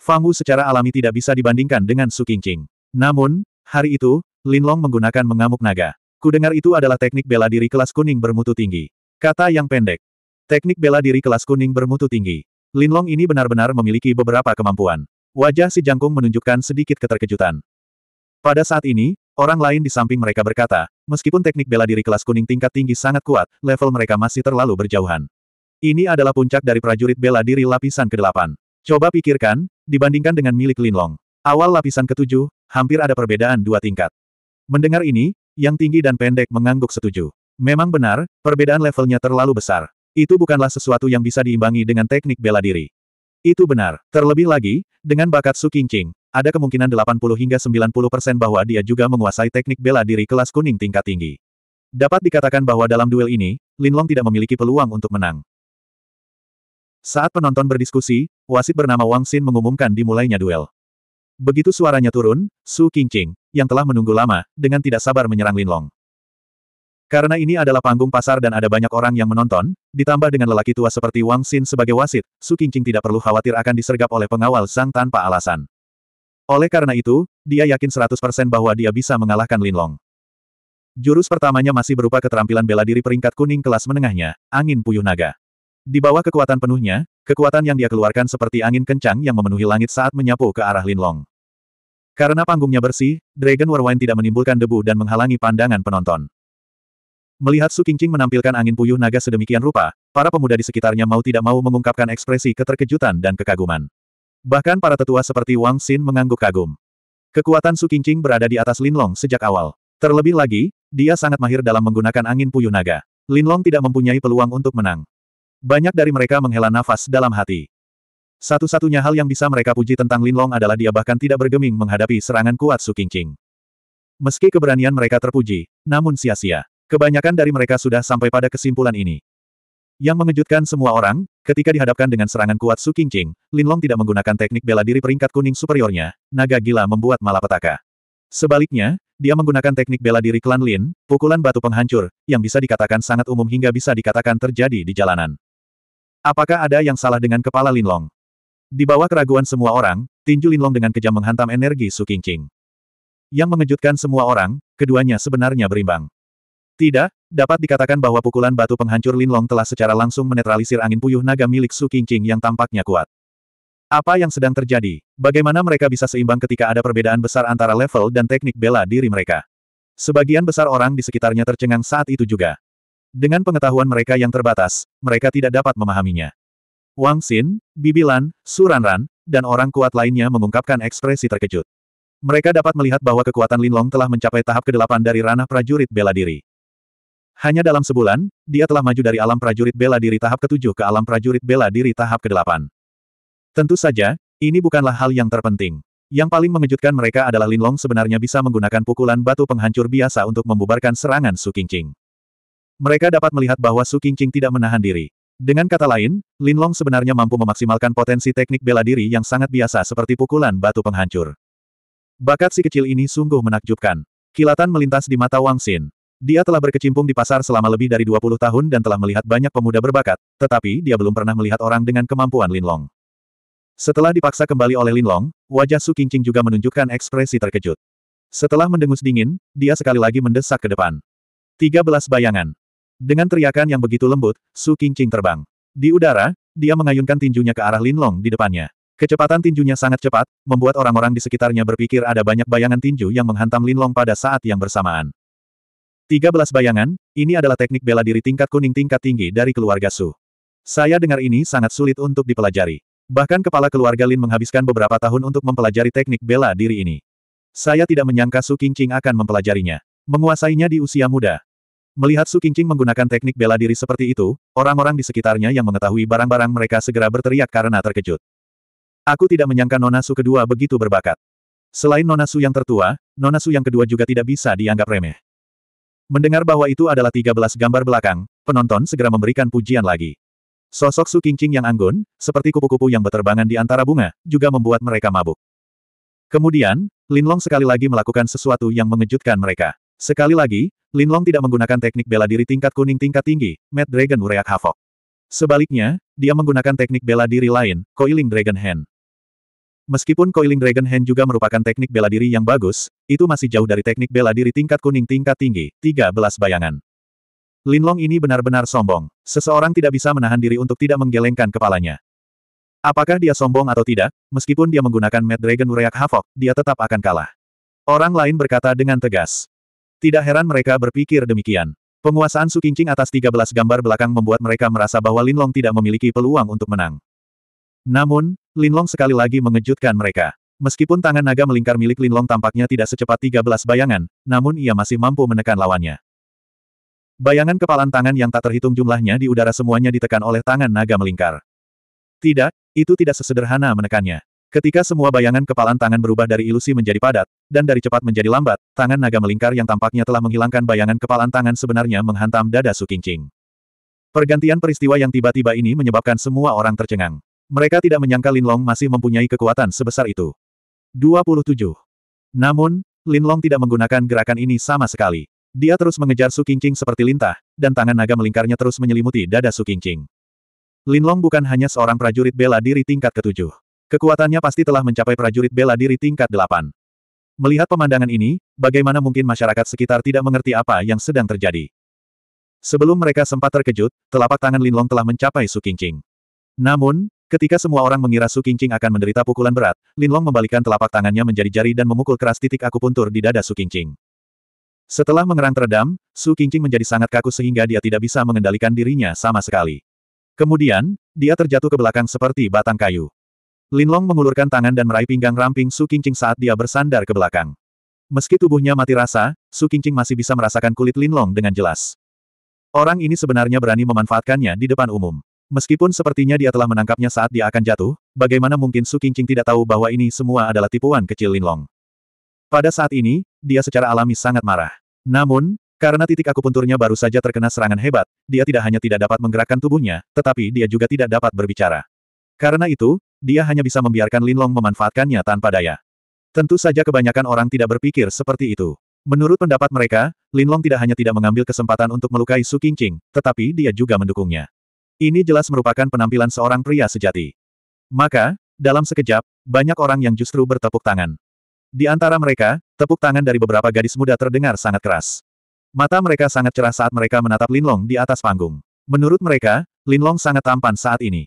Fang Wu secara alami tidak bisa dibandingkan dengan Su Qingqing. Namun, hari itu, Linlong menggunakan mengamuk naga. Kudengar itu adalah teknik bela diri kelas kuning bermutu tinggi. Kata yang pendek. Teknik bela diri kelas kuning bermutu tinggi. Linlong ini benar-benar memiliki beberapa kemampuan. Wajah si jangkung menunjukkan sedikit keterkejutan. Pada saat ini, orang lain di samping mereka berkata, meskipun teknik bela diri kelas kuning tingkat tinggi sangat kuat, level mereka masih terlalu berjauhan. Ini adalah puncak dari prajurit bela diri lapisan ke-8. Coba pikirkan, dibandingkan dengan milik Linlong. Awal lapisan ke-7, hampir ada perbedaan dua tingkat. Mendengar ini, yang tinggi dan pendek mengangguk setuju. Memang benar, perbedaan levelnya terlalu besar. Itu bukanlah sesuatu yang bisa diimbangi dengan teknik bela diri. Itu benar. Terlebih lagi, dengan bakat Su Qingqing, ada kemungkinan 80 hingga 90 persen bahwa dia juga menguasai teknik bela diri kelas kuning tingkat tinggi. Dapat dikatakan bahwa dalam duel ini, Lin Long tidak memiliki peluang untuk menang. Saat penonton berdiskusi, wasit bernama Wang Xin mengumumkan dimulainya duel. Begitu suaranya turun, Su Qingqing, yang telah menunggu lama, dengan tidak sabar menyerang Linlong. Karena ini adalah panggung pasar dan ada banyak orang yang menonton, ditambah dengan lelaki tua seperti Wang Xin sebagai wasit, Su Qingqing tidak perlu khawatir akan disergap oleh pengawal sang tanpa alasan. Oleh karena itu, dia yakin 100% bahwa dia bisa mengalahkan Linlong. Jurus pertamanya masih berupa keterampilan bela diri peringkat kuning kelas menengahnya, angin puyuh naga. Di bawah kekuatan penuhnya, kekuatan yang dia keluarkan seperti angin kencang yang memenuhi langit saat menyapu ke arah Linlong. Karena panggungnya bersih, Dragon Warwine tidak menimbulkan debu dan menghalangi pandangan penonton. Melihat Su Qingqing menampilkan angin puyuh naga sedemikian rupa, para pemuda di sekitarnya mau tidak mau mengungkapkan ekspresi keterkejutan dan kekaguman. Bahkan para tetua seperti Wang Xin mengangguk kagum. Kekuatan Su Qingqing berada di atas Linlong sejak awal. Terlebih lagi, dia sangat mahir dalam menggunakan angin puyuh naga. Linlong tidak mempunyai peluang untuk menang. Banyak dari mereka menghela nafas dalam hati. Satu-satunya hal yang bisa mereka puji tentang Linlong adalah dia bahkan tidak bergeming menghadapi serangan kuat Su Qingqing. Meski keberanian mereka terpuji, namun sia-sia. Kebanyakan dari mereka sudah sampai pada kesimpulan ini. Yang mengejutkan semua orang, ketika dihadapkan dengan serangan kuat Su Qingqing, Linlong tidak menggunakan teknik bela diri peringkat kuning superiornya, naga gila membuat malapetaka. Sebaliknya, dia menggunakan teknik bela diri klan Lin, pukulan batu penghancur, yang bisa dikatakan sangat umum hingga bisa dikatakan terjadi di jalanan. Apakah ada yang salah dengan kepala Linlong? Di bawah keraguan semua orang, tinju Linlong dengan kejam menghantam energi Su Qingqing. Yang mengejutkan semua orang, keduanya sebenarnya berimbang. Tidak, dapat dikatakan bahwa pukulan batu penghancur Linlong telah secara langsung menetralisir angin puyuh naga milik Su Qingqing yang tampaknya kuat. Apa yang sedang terjadi? Bagaimana mereka bisa seimbang ketika ada perbedaan besar antara level dan teknik bela diri mereka? Sebagian besar orang di sekitarnya tercengang saat itu juga. Dengan pengetahuan mereka yang terbatas, mereka tidak dapat memahaminya. Wang Xin, Bibilan, Suranran, dan orang kuat lainnya mengungkapkan ekspresi terkejut. Mereka dapat melihat bahwa kekuatan Linlong telah mencapai tahap ke-8 dari ranah prajurit bela diri. Hanya dalam sebulan, dia telah maju dari alam prajurit bela diri tahap ke-7 ke alam prajurit bela diri tahap ke-8. Tentu saja, ini bukanlah hal yang terpenting. Yang paling mengejutkan mereka adalah Linlong sebenarnya bisa menggunakan pukulan batu penghancur biasa untuk membubarkan serangan Su Qingqing mereka dapat melihat bahwa Su Qingqing tidak menahan diri. Dengan kata lain, Lin Long sebenarnya mampu memaksimalkan potensi teknik bela diri yang sangat biasa seperti pukulan batu penghancur. Bakat si kecil ini sungguh menakjubkan. Kilatan melintas di mata Wang Xin. Dia telah berkecimpung di pasar selama lebih dari 20 tahun dan telah melihat banyak pemuda berbakat, tetapi dia belum pernah melihat orang dengan kemampuan Lin Long. Setelah dipaksa kembali oleh Lin Long, wajah Su Qingqing juga menunjukkan ekspresi terkejut. Setelah mendengus dingin, dia sekali lagi mendesak ke depan. 13 bayangan. Dengan teriakan yang begitu lembut, Su Qingqing terbang. Di udara, dia mengayunkan tinjunya ke arah Lin Long di depannya. Kecepatan tinjunya sangat cepat, membuat orang-orang di sekitarnya berpikir ada banyak bayangan tinju yang menghantam Lin Long pada saat yang bersamaan. 13 bayangan, ini adalah teknik bela diri tingkat kuning tingkat tinggi dari keluarga Su. Saya dengar ini sangat sulit untuk dipelajari. Bahkan kepala keluarga Lin menghabiskan beberapa tahun untuk mempelajari teknik bela diri ini. Saya tidak menyangka Su Qingqing akan mempelajarinya. Menguasainya di usia muda, Melihat Su Qingqing menggunakan teknik bela diri seperti itu, orang-orang di sekitarnya yang mengetahui barang-barang mereka segera berteriak karena terkejut. Aku tidak menyangka Nona Su kedua begitu berbakat. Selain Nona Su yang tertua, Nona Su yang kedua juga tidak bisa dianggap remeh. Mendengar bahwa itu adalah 13 gambar belakang, penonton segera memberikan pujian lagi. Sosok Su Qingqing yang anggun, seperti kupu-kupu yang berterbangan di antara bunga, juga membuat mereka mabuk. Kemudian, Lin Long sekali lagi melakukan sesuatu yang mengejutkan mereka. Sekali lagi, Linlong tidak menggunakan teknik bela diri tingkat kuning tingkat tinggi, Mad Dragon Ureak Havok. Sebaliknya, dia menggunakan teknik bela diri lain, Coiling Dragon Hand. Meskipun Coiling Dragon Hand juga merupakan teknik bela diri yang bagus, itu masih jauh dari teknik bela diri tingkat kuning tingkat tinggi, 13 bayangan. Linlong ini benar-benar sombong. Seseorang tidak bisa menahan diri untuk tidak menggelengkan kepalanya. Apakah dia sombong atau tidak, meskipun dia menggunakan Mad Dragon Ureak Havok, dia tetap akan kalah. Orang lain berkata dengan tegas. Tidak heran mereka berpikir demikian. Penguasaan Su Qingqing atas 13 gambar belakang membuat mereka merasa bahwa Lin Long tidak memiliki peluang untuk menang. Namun, Lin Long sekali lagi mengejutkan mereka. Meskipun tangan naga melingkar milik Lin Long tampaknya tidak secepat 13 bayangan, namun ia masih mampu menekan lawannya. Bayangan kepalan tangan yang tak terhitung jumlahnya di udara semuanya ditekan oleh tangan naga melingkar. Tidak, itu tidak sesederhana menekannya. Ketika semua bayangan kepalan tangan berubah dari ilusi menjadi padat, dan dari cepat menjadi lambat, tangan naga melingkar yang tampaknya telah menghilangkan bayangan kepalan tangan sebenarnya menghantam dada Su Qingqing. Pergantian peristiwa yang tiba-tiba ini menyebabkan semua orang tercengang. Mereka tidak menyangka Long masih mempunyai kekuatan sebesar itu. 27. Namun, Long tidak menggunakan gerakan ini sama sekali. Dia terus mengejar Su Qingqing seperti lintah, dan tangan naga melingkarnya terus menyelimuti dada Su Qingqing. Long bukan hanya seorang prajurit bela diri tingkat ketujuh. Kekuatannya pasti telah mencapai prajurit bela diri tingkat delapan. Melihat pemandangan ini, bagaimana mungkin masyarakat sekitar tidak mengerti apa yang sedang terjadi. Sebelum mereka sempat terkejut, telapak tangan Linlong telah mencapai Su Qingqing. Namun, ketika semua orang mengira Su Qingqing akan menderita pukulan berat, Linlong membalikkan telapak tangannya menjadi jari dan memukul keras titik akupuntur di dada Su Qingqing. Setelah mengerang teredam, Su Qingqing menjadi sangat kaku sehingga dia tidak bisa mengendalikan dirinya sama sekali. Kemudian, dia terjatuh ke belakang seperti batang kayu. Linlong mengulurkan tangan dan meraih pinggang ramping Su Qingqing saat dia bersandar ke belakang. Meski tubuhnya mati rasa, Su Qingqing masih bisa merasakan kulit Linlong dengan jelas. Orang ini sebenarnya berani memanfaatkannya di depan umum. Meskipun sepertinya dia telah menangkapnya saat dia akan jatuh, bagaimana mungkin Su Qingqing tidak tahu bahwa ini semua adalah tipuan kecil Linlong. Pada saat ini, dia secara alami sangat marah. Namun, karena titik akupunturnya baru saja terkena serangan hebat, dia tidak hanya tidak dapat menggerakkan tubuhnya, tetapi dia juga tidak dapat berbicara. Karena itu, dia hanya bisa membiarkan Linlong memanfaatkannya tanpa daya. Tentu saja kebanyakan orang tidak berpikir seperti itu. Menurut pendapat mereka, Linlong tidak hanya tidak mengambil kesempatan untuk melukai Su Qingqing, tetapi dia juga mendukungnya. Ini jelas merupakan penampilan seorang pria sejati. Maka, dalam sekejap, banyak orang yang justru bertepuk tangan. Di antara mereka, tepuk tangan dari beberapa gadis muda terdengar sangat keras. Mata mereka sangat cerah saat mereka menatap Linlong di atas panggung. Menurut mereka, Linlong sangat tampan saat ini.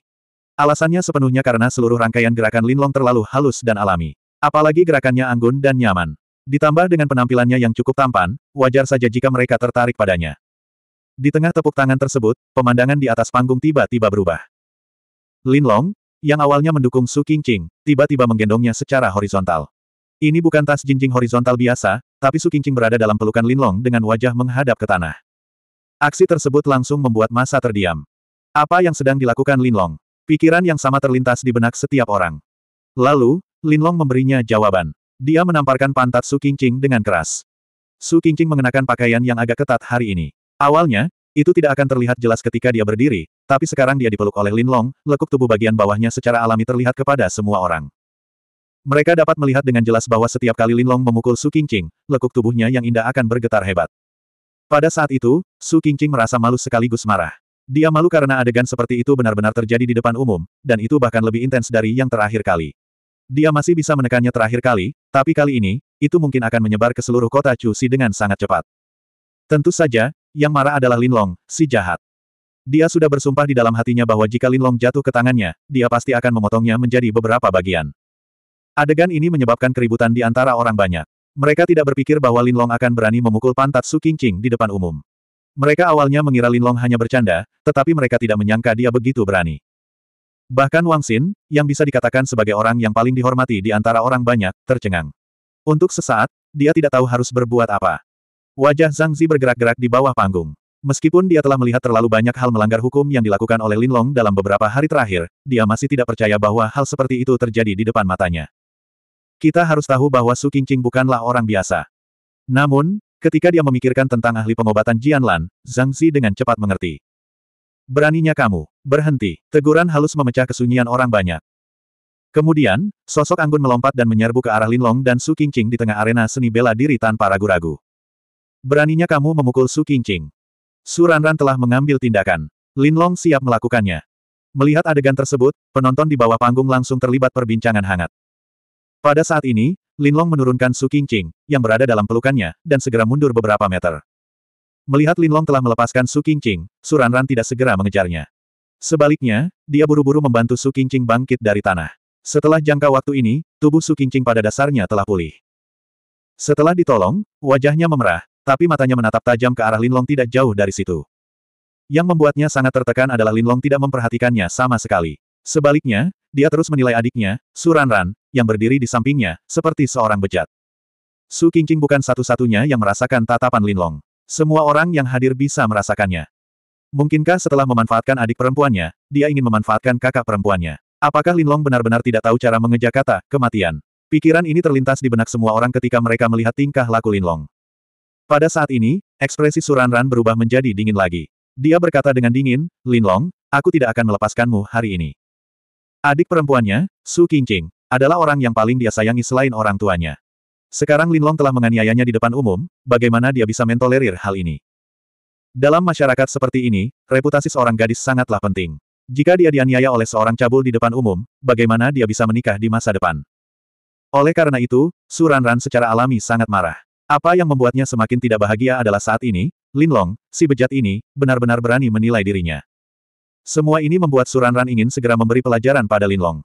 Alasannya sepenuhnya karena seluruh rangkaian gerakan Linlong terlalu halus dan alami. Apalagi gerakannya anggun dan nyaman. Ditambah dengan penampilannya yang cukup tampan, wajar saja jika mereka tertarik padanya. Di tengah tepuk tangan tersebut, pemandangan di atas panggung tiba-tiba berubah. Linlong, yang awalnya mendukung Su Qingqing, tiba-tiba menggendongnya secara horizontal. Ini bukan tas jinjing horizontal biasa, tapi Su Qingqing berada dalam pelukan Linlong dengan wajah menghadap ke tanah. Aksi tersebut langsung membuat masa terdiam. Apa yang sedang dilakukan Linlong? Pikiran yang sama terlintas di benak setiap orang. Lalu, Linlong memberinya jawaban. Dia menamparkan pantat Su Qingqing dengan keras. Su Qingqing mengenakan pakaian yang agak ketat hari ini. Awalnya, itu tidak akan terlihat jelas ketika dia berdiri, tapi sekarang dia dipeluk oleh Linlong, lekuk tubuh bagian bawahnya secara alami terlihat kepada semua orang. Mereka dapat melihat dengan jelas bahwa setiap kali Linlong memukul Su Qingqing, lekuk tubuhnya yang indah akan bergetar hebat. Pada saat itu, Su Qingqing merasa malu sekaligus marah. Dia malu karena adegan seperti itu benar-benar terjadi di depan umum, dan itu bahkan lebih intens dari yang terakhir kali. Dia masih bisa menekannya terakhir kali, tapi kali ini, itu mungkin akan menyebar ke seluruh kota Cusi dengan sangat cepat. Tentu saja, yang marah adalah Lin Long, si jahat. Dia sudah bersumpah di dalam hatinya bahwa jika Lin Long jatuh ke tangannya, dia pasti akan memotongnya menjadi beberapa bagian. Adegan ini menyebabkan keributan di antara orang banyak. Mereka tidak berpikir bahwa Lin Long akan berani memukul pantat Su Qingqing di depan umum. Mereka awalnya mengira Linlong hanya bercanda, tetapi mereka tidak menyangka dia begitu berani. Bahkan Wang Xin, yang bisa dikatakan sebagai orang yang paling dihormati di antara orang banyak, tercengang. Untuk sesaat, dia tidak tahu harus berbuat apa. Wajah Zhang Zi bergerak-gerak di bawah panggung. Meskipun dia telah melihat terlalu banyak hal melanggar hukum yang dilakukan oleh Linlong dalam beberapa hari terakhir, dia masih tidak percaya bahwa hal seperti itu terjadi di depan matanya. Kita harus tahu bahwa Su Qingqing bukanlah orang biasa. Namun, Ketika dia memikirkan tentang ahli pengobatan Jianlan, Zhang Zi dengan cepat mengerti. Beraninya kamu, berhenti, teguran halus memecah kesunyian orang banyak. Kemudian, sosok Anggun melompat dan menyerbu ke arah Linlong dan Su Qingqing di tengah arena seni bela diri tanpa ragu-ragu. Beraninya kamu memukul Su Qingqing. Su Ranran telah mengambil tindakan. Linlong siap melakukannya. Melihat adegan tersebut, penonton di bawah panggung langsung terlibat perbincangan hangat. Pada saat ini, Linlong menurunkan Su Qingqing, yang berada dalam pelukannya, dan segera mundur beberapa meter. Melihat Linlong telah melepaskan Su Qingqing, Su Ranran tidak segera mengejarnya. Sebaliknya, dia buru-buru membantu Su Qingqing bangkit dari tanah. Setelah jangka waktu ini, tubuh Su Qingqing pada dasarnya telah pulih. Setelah ditolong, wajahnya memerah, tapi matanya menatap tajam ke arah Linlong tidak jauh dari situ. Yang membuatnya sangat tertekan adalah Linlong tidak memperhatikannya sama sekali. Sebaliknya, dia terus menilai adiknya, Suranran, yang berdiri di sampingnya, seperti seorang bejat. Su Qingqing bukan satu-satunya yang merasakan tatapan Linlong. Semua orang yang hadir bisa merasakannya. Mungkinkah setelah memanfaatkan adik perempuannya, dia ingin memanfaatkan kakak perempuannya? Apakah Linlong benar-benar tidak tahu cara mengejar kata, kematian? Pikiran ini terlintas di benak semua orang ketika mereka melihat tingkah laku Linlong. Pada saat ini, ekspresi Suranran berubah menjadi dingin lagi. Dia berkata dengan dingin, Linlong, aku tidak akan melepaskanmu hari ini. Adik perempuannya, Su Qingqing, adalah orang yang paling dia sayangi selain orang tuanya. Sekarang Linlong telah menganiayanya di depan umum, bagaimana dia bisa mentolerir hal ini? Dalam masyarakat seperti ini, reputasi seorang gadis sangatlah penting. Jika dia dianiaya oleh seorang cabul di depan umum, bagaimana dia bisa menikah di masa depan? Oleh karena itu, Suranran secara alami sangat marah. Apa yang membuatnya semakin tidak bahagia adalah saat ini, Linlong, si bejat ini, benar-benar berani menilai dirinya. Semua ini membuat Suranran ingin segera memberi pelajaran pada Linlong.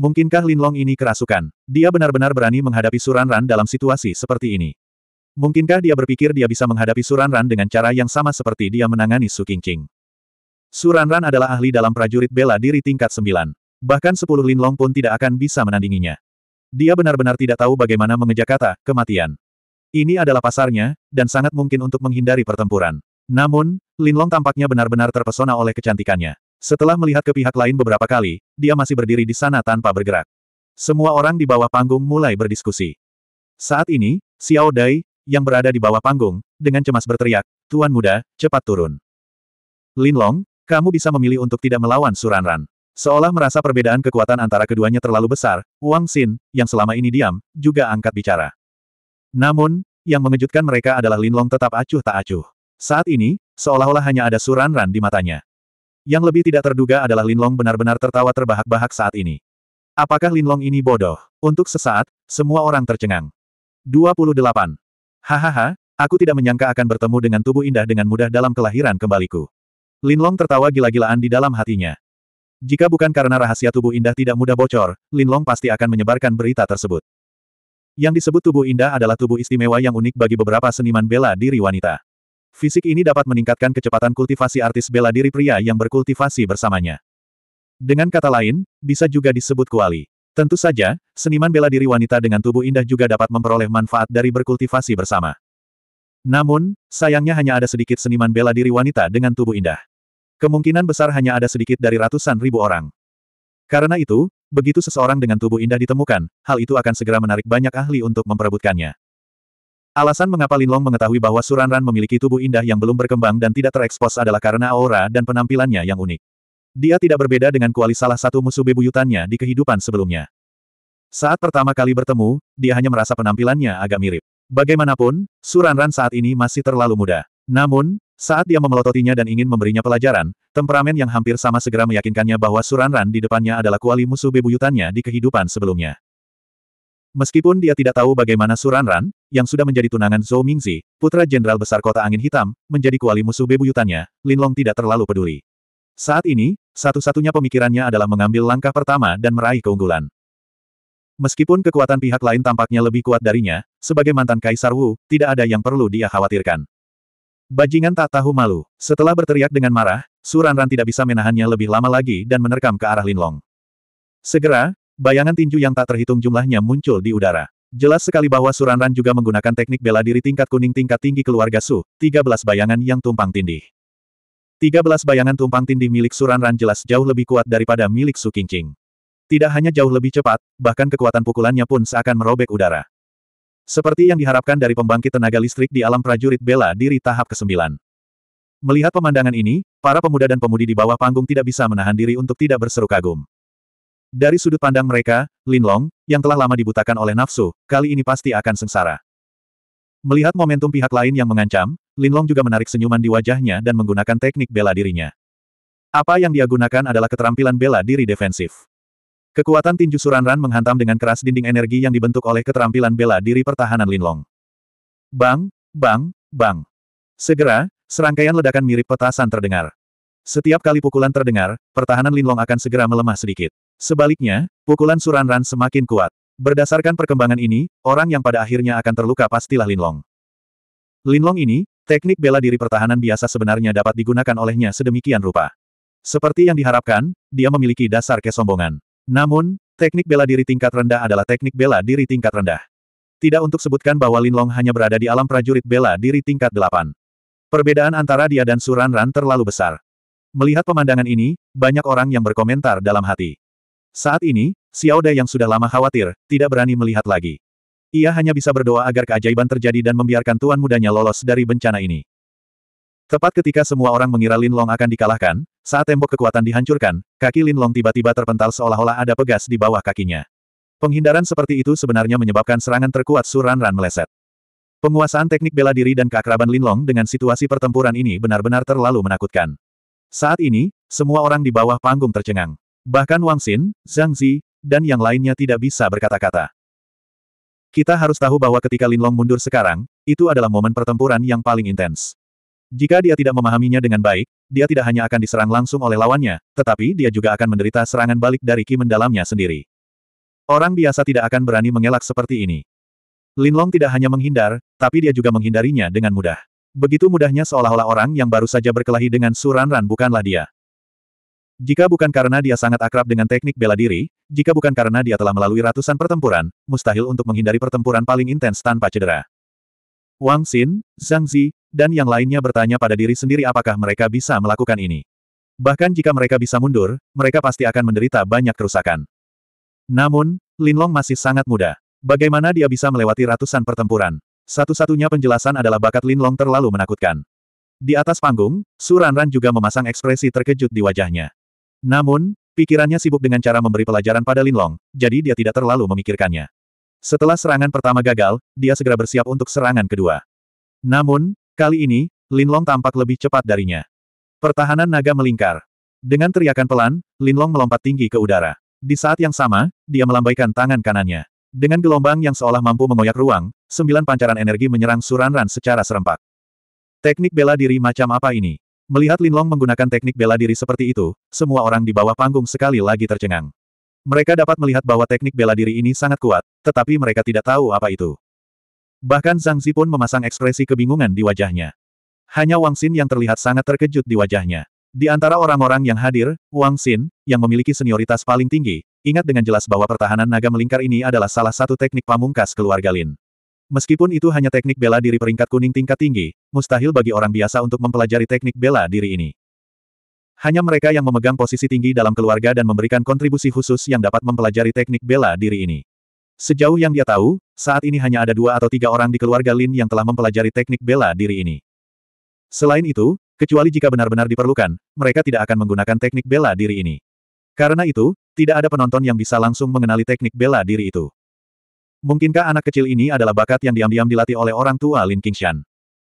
Mungkinkah Linlong ini kerasukan? Dia benar-benar berani menghadapi Suranran dalam situasi seperti ini. Mungkinkah dia berpikir dia bisa menghadapi Suranran dengan cara yang sama seperti dia menangani Su Qingqing? Suranran adalah ahli dalam prajurit bela diri tingkat 9. Bahkan 10 Linlong pun tidak akan bisa menandinginya. Dia benar-benar tidak tahu bagaimana mengejar kata, kematian. Ini adalah pasarnya, dan sangat mungkin untuk menghindari pertempuran. Namun, Linlong tampaknya benar-benar terpesona oleh kecantikannya. Setelah melihat ke pihak lain beberapa kali, dia masih berdiri di sana tanpa bergerak. Semua orang di bawah panggung mulai berdiskusi. Saat ini, Xiao Dai, yang berada di bawah panggung, dengan cemas berteriak, Tuan Muda, cepat turun. Lin Long, kamu bisa memilih untuk tidak melawan Suranran. Seolah merasa perbedaan kekuatan antara keduanya terlalu besar, Wang Xin, yang selama ini diam, juga angkat bicara. Namun, yang mengejutkan mereka adalah Lin Long tetap acuh tak acuh. Saat ini, seolah-olah hanya ada Suranran di matanya. Yang lebih tidak terduga adalah Linlong benar-benar tertawa terbahak-bahak saat ini. Apakah Linlong ini bodoh? Untuk sesaat, semua orang tercengang. 28. Hahaha, aku tidak menyangka akan bertemu dengan tubuh indah dengan mudah dalam kelahiran kembaliku. Linlong tertawa gila-gilaan di dalam hatinya. Jika bukan karena rahasia tubuh indah tidak mudah bocor, Linlong pasti akan menyebarkan berita tersebut. Yang disebut tubuh indah adalah tubuh istimewa yang unik bagi beberapa seniman bela diri wanita. Fisik ini dapat meningkatkan kecepatan kultivasi artis bela diri pria yang berkultivasi bersamanya. Dengan kata lain, bisa juga disebut kuali. Tentu saja, seniman bela diri wanita dengan tubuh indah juga dapat memperoleh manfaat dari berkultivasi bersama. Namun, sayangnya hanya ada sedikit seniman bela diri wanita dengan tubuh indah. Kemungkinan besar hanya ada sedikit dari ratusan ribu orang. Karena itu, begitu seseorang dengan tubuh indah ditemukan, hal itu akan segera menarik banyak ahli untuk memperebutkannya. Alasan mengapa Linlong mengetahui bahwa Suranran memiliki tubuh indah yang belum berkembang dan tidak terekspos adalah karena aura dan penampilannya yang unik. Dia tidak berbeda dengan kuali salah satu musuh bebuyutannya di kehidupan sebelumnya. Saat pertama kali bertemu, dia hanya merasa penampilannya agak mirip. Bagaimanapun, Suranran saat ini masih terlalu muda. Namun, saat dia memelototinya dan ingin memberinya pelajaran, temperamen yang hampir sama segera meyakinkannya bahwa Suranran di depannya adalah kuali musuh bebuyutannya di kehidupan sebelumnya. Meskipun dia tidak tahu bagaimana Suranran, yang sudah menjadi tunangan Zhou Mingzi, putra jenderal besar kota angin hitam, menjadi kuali musuh bebuyutannya, Linlong tidak terlalu peduli. Saat ini, satu-satunya pemikirannya adalah mengambil langkah pertama dan meraih keunggulan. Meskipun kekuatan pihak lain tampaknya lebih kuat darinya, sebagai mantan Kaisar Wu, tidak ada yang perlu dia khawatirkan. Bajingan tak tahu malu. Setelah berteriak dengan marah, Suranran tidak bisa menahannya lebih lama lagi dan menerkam ke arah Linlong. Segera, Bayangan tinju yang tak terhitung jumlahnya muncul di udara. Jelas sekali bahwa Suranran juga menggunakan teknik bela diri tingkat kuning tingkat tinggi keluarga Su, 13 bayangan yang tumpang tindih. 13 bayangan tumpang tindih milik Suranran jelas jauh lebih kuat daripada milik Su Qingqing. Tidak hanya jauh lebih cepat, bahkan kekuatan pukulannya pun seakan merobek udara. Seperti yang diharapkan dari pembangkit tenaga listrik di alam prajurit bela diri tahap ke-9. Melihat pemandangan ini, para pemuda dan pemudi di bawah panggung tidak bisa menahan diri untuk tidak berseru kagum. Dari sudut pandang mereka, Linlong, yang telah lama dibutakan oleh nafsu, kali ini pasti akan sengsara. Melihat momentum pihak lain yang mengancam, Linlong juga menarik senyuman di wajahnya dan menggunakan teknik bela dirinya. Apa yang dia gunakan adalah keterampilan bela diri defensif. Kekuatan tinju Suranran menghantam dengan keras dinding energi yang dibentuk oleh keterampilan bela diri pertahanan Linlong. Bang, bang, bang. Segera, serangkaian ledakan mirip petasan terdengar. Setiap kali pukulan terdengar, pertahanan Linlong akan segera melemah sedikit. Sebaliknya, pukulan Suran Ran semakin kuat. Berdasarkan perkembangan ini, orang yang pada akhirnya akan terluka pastilah Linlong. Linlong ini, teknik bela diri pertahanan biasa sebenarnya dapat digunakan olehnya sedemikian rupa. Seperti yang diharapkan, dia memiliki dasar kesombongan. Namun, teknik bela diri tingkat rendah adalah teknik bela diri tingkat rendah. Tidak untuk sebutkan bahwa Linlong hanya berada di alam prajurit bela diri tingkat 8. Perbedaan antara dia dan Suran Ran terlalu besar. Melihat pemandangan ini, banyak orang yang berkomentar dalam hati. Saat ini, Xiao Xiaoda yang sudah lama khawatir, tidak berani melihat lagi. Ia hanya bisa berdoa agar keajaiban terjadi dan membiarkan tuan mudanya lolos dari bencana ini. Tepat ketika semua orang mengira Lin Long akan dikalahkan, saat tembok kekuatan dihancurkan, kaki Lin Long tiba-tiba terpental seolah-olah ada pegas di bawah kakinya. Penghindaran seperti itu sebenarnya menyebabkan serangan terkuat Suran Ran meleset. Penguasaan teknik bela diri dan keakraban Lin Long dengan situasi pertempuran ini benar-benar terlalu menakutkan. Saat ini, semua orang di bawah panggung tercengang. Bahkan Wang Xin, Zhang Zi, dan yang lainnya tidak bisa berkata-kata. Kita harus tahu bahwa ketika Linlong mundur sekarang, itu adalah momen pertempuran yang paling intens. Jika dia tidak memahaminya dengan baik, dia tidak hanya akan diserang langsung oleh lawannya, tetapi dia juga akan menderita serangan balik dari ki mendalamnya sendiri. Orang biasa tidak akan berani mengelak seperti ini. Linlong tidak hanya menghindar, tapi dia juga menghindarinya dengan mudah. Begitu mudahnya seolah-olah orang yang baru saja berkelahi dengan Suran Ran bukanlah dia. Jika bukan karena dia sangat akrab dengan teknik bela diri, jika bukan karena dia telah melalui ratusan pertempuran, mustahil untuk menghindari pertempuran paling intens tanpa cedera. Wang Xin, Zhang Zi, dan yang lainnya bertanya pada diri sendiri apakah mereka bisa melakukan ini. Bahkan jika mereka bisa mundur, mereka pasti akan menderita banyak kerusakan. Namun, Lin Long masih sangat muda. Bagaimana dia bisa melewati ratusan pertempuran? Satu-satunya penjelasan adalah bakat Lin Long terlalu menakutkan. Di atas panggung, Su Ranran juga memasang ekspresi terkejut di wajahnya. Namun, pikirannya sibuk dengan cara memberi pelajaran pada Linlong, jadi dia tidak terlalu memikirkannya. Setelah serangan pertama gagal, dia segera bersiap untuk serangan kedua. Namun, kali ini, Linlong tampak lebih cepat darinya. Pertahanan naga melingkar. Dengan teriakan pelan, Linlong melompat tinggi ke udara. Di saat yang sama, dia melambaikan tangan kanannya. Dengan gelombang yang seolah mampu mengoyak ruang, sembilan pancaran energi menyerang Suranran secara serempak. Teknik bela diri macam apa ini? Melihat Linlong menggunakan teknik bela diri seperti itu, semua orang di bawah panggung sekali lagi tercengang. Mereka dapat melihat bahwa teknik bela diri ini sangat kuat, tetapi mereka tidak tahu apa itu. Bahkan Zhang Zi pun memasang ekspresi kebingungan di wajahnya. Hanya Wang Xin yang terlihat sangat terkejut di wajahnya. Di antara orang-orang yang hadir, Wang Xin, yang memiliki senioritas paling tinggi, ingat dengan jelas bahwa pertahanan naga melingkar ini adalah salah satu teknik pamungkas keluarga Lin. Meskipun itu hanya teknik bela diri peringkat kuning tingkat tinggi, mustahil bagi orang biasa untuk mempelajari teknik bela diri ini. Hanya mereka yang memegang posisi tinggi dalam keluarga dan memberikan kontribusi khusus yang dapat mempelajari teknik bela diri ini. Sejauh yang dia tahu, saat ini hanya ada dua atau tiga orang di keluarga Lin yang telah mempelajari teknik bela diri ini. Selain itu, kecuali jika benar-benar diperlukan, mereka tidak akan menggunakan teknik bela diri ini. Karena itu, tidak ada penonton yang bisa langsung mengenali teknik bela diri itu. Mungkinkah anak kecil ini adalah bakat yang diam-diam dilatih oleh orang tua Lin Qingshan?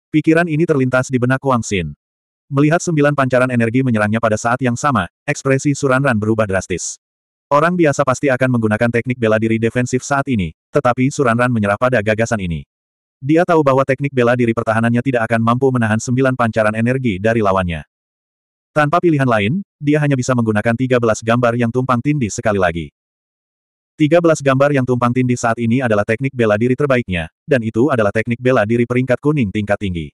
Pikiran ini terlintas di benak Wang Xin. Melihat sembilan pancaran energi menyerangnya pada saat yang sama, ekspresi Suranran berubah drastis. Orang biasa pasti akan menggunakan teknik bela diri defensif saat ini, tetapi Suranran menyerah pada gagasan ini. Dia tahu bahwa teknik bela diri pertahanannya tidak akan mampu menahan sembilan pancaran energi dari lawannya. Tanpa pilihan lain, dia hanya bisa menggunakan 13 gambar yang tumpang tindih sekali lagi. 13 gambar yang tumpang tindih saat ini adalah teknik bela diri terbaiknya, dan itu adalah teknik bela diri peringkat kuning tingkat tinggi.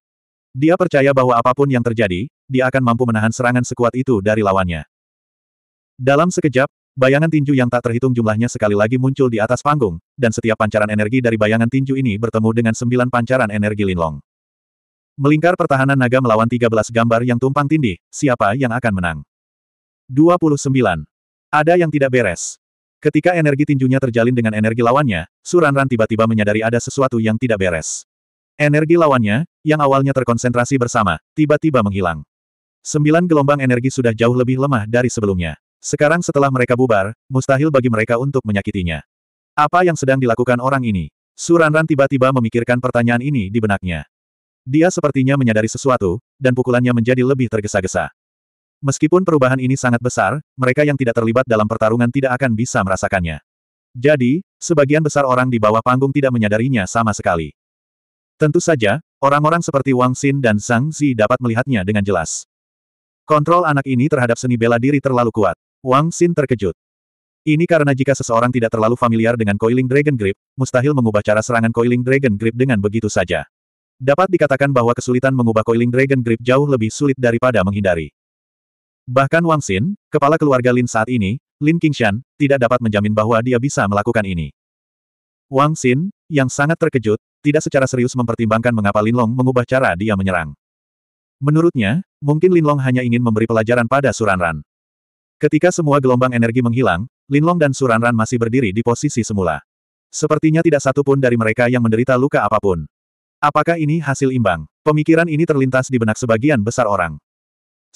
Dia percaya bahwa apapun yang terjadi, dia akan mampu menahan serangan sekuat itu dari lawannya. Dalam sekejap, bayangan tinju yang tak terhitung jumlahnya sekali lagi muncul di atas panggung, dan setiap pancaran energi dari bayangan tinju ini bertemu dengan sembilan pancaran energi linlong. Melingkar pertahanan naga melawan 13 gambar yang tumpang tindih, siapa yang akan menang? 29. Ada yang tidak beres. Ketika energi tinjunya terjalin dengan energi lawannya, Suranran tiba-tiba menyadari ada sesuatu yang tidak beres. Energi lawannya, yang awalnya terkonsentrasi bersama, tiba-tiba menghilang. Sembilan gelombang energi sudah jauh lebih lemah dari sebelumnya. Sekarang setelah mereka bubar, mustahil bagi mereka untuk menyakitinya. Apa yang sedang dilakukan orang ini? Suranran tiba-tiba memikirkan pertanyaan ini di benaknya. Dia sepertinya menyadari sesuatu, dan pukulannya menjadi lebih tergesa-gesa. Meskipun perubahan ini sangat besar, mereka yang tidak terlibat dalam pertarungan tidak akan bisa merasakannya. Jadi, sebagian besar orang di bawah panggung tidak menyadarinya sama sekali. Tentu saja, orang-orang seperti Wang Xin dan Zhang Zi dapat melihatnya dengan jelas. Kontrol anak ini terhadap seni bela diri terlalu kuat. Wang Xin terkejut. Ini karena jika seseorang tidak terlalu familiar dengan Coiling Dragon Grip, mustahil mengubah cara serangan Coiling Dragon Grip dengan begitu saja. Dapat dikatakan bahwa kesulitan mengubah Coiling Dragon Grip jauh lebih sulit daripada menghindari. Bahkan Wang Xin, kepala keluarga Lin saat ini, Lin Qingshan, tidak dapat menjamin bahwa dia bisa melakukan ini. Wang Xin, yang sangat terkejut, tidak secara serius mempertimbangkan mengapa Lin Long mengubah cara dia menyerang. Menurutnya, mungkin Lin Long hanya ingin memberi pelajaran pada Suranran. Ketika semua gelombang energi menghilang, Lin Long dan Suranran masih berdiri di posisi semula. Sepertinya tidak satu pun dari mereka yang menderita luka apapun. Apakah ini hasil imbang? Pemikiran ini terlintas di benak sebagian besar orang.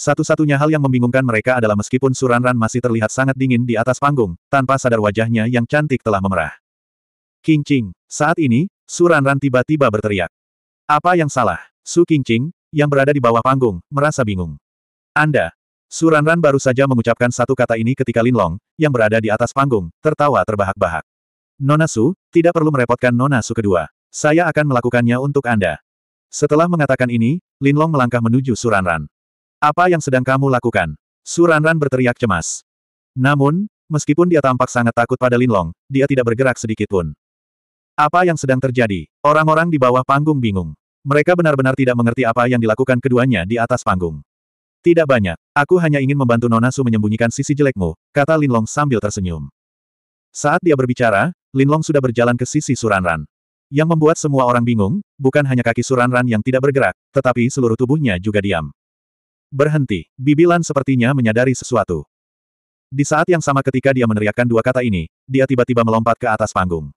Satu-satunya hal yang membingungkan mereka adalah meskipun Suranran masih terlihat sangat dingin di atas panggung, tanpa sadar wajahnya yang cantik telah memerah. King Saat ini, Suranran tiba-tiba berteriak. Apa yang salah? Su King yang berada di bawah panggung, merasa bingung. Anda. Suranran baru saja mengucapkan satu kata ini ketika Linlong, yang berada di atas panggung, tertawa terbahak-bahak. Nona Su, tidak perlu merepotkan Nona Su kedua. Saya akan melakukannya untuk Anda. Setelah mengatakan ini, Linlong melangkah menuju Suranran. Apa yang sedang kamu lakukan? Suranran berteriak cemas. Namun, meskipun dia tampak sangat takut pada Linlong, dia tidak bergerak sedikit pun. Apa yang sedang terjadi? Orang-orang di bawah panggung bingung. Mereka benar-benar tidak mengerti apa yang dilakukan keduanya di atas panggung. Tidak banyak. Aku hanya ingin membantu Nonasu menyembunyikan sisi jelekmu, kata Linlong sambil tersenyum. Saat dia berbicara, Linlong sudah berjalan ke sisi Suranran. Yang membuat semua orang bingung, bukan hanya kaki Suranran yang tidak bergerak, tetapi seluruh tubuhnya juga diam. Berhenti. Bibilan sepertinya menyadari sesuatu. Di saat yang sama ketika dia meneriakkan dua kata ini, dia tiba-tiba melompat ke atas panggung.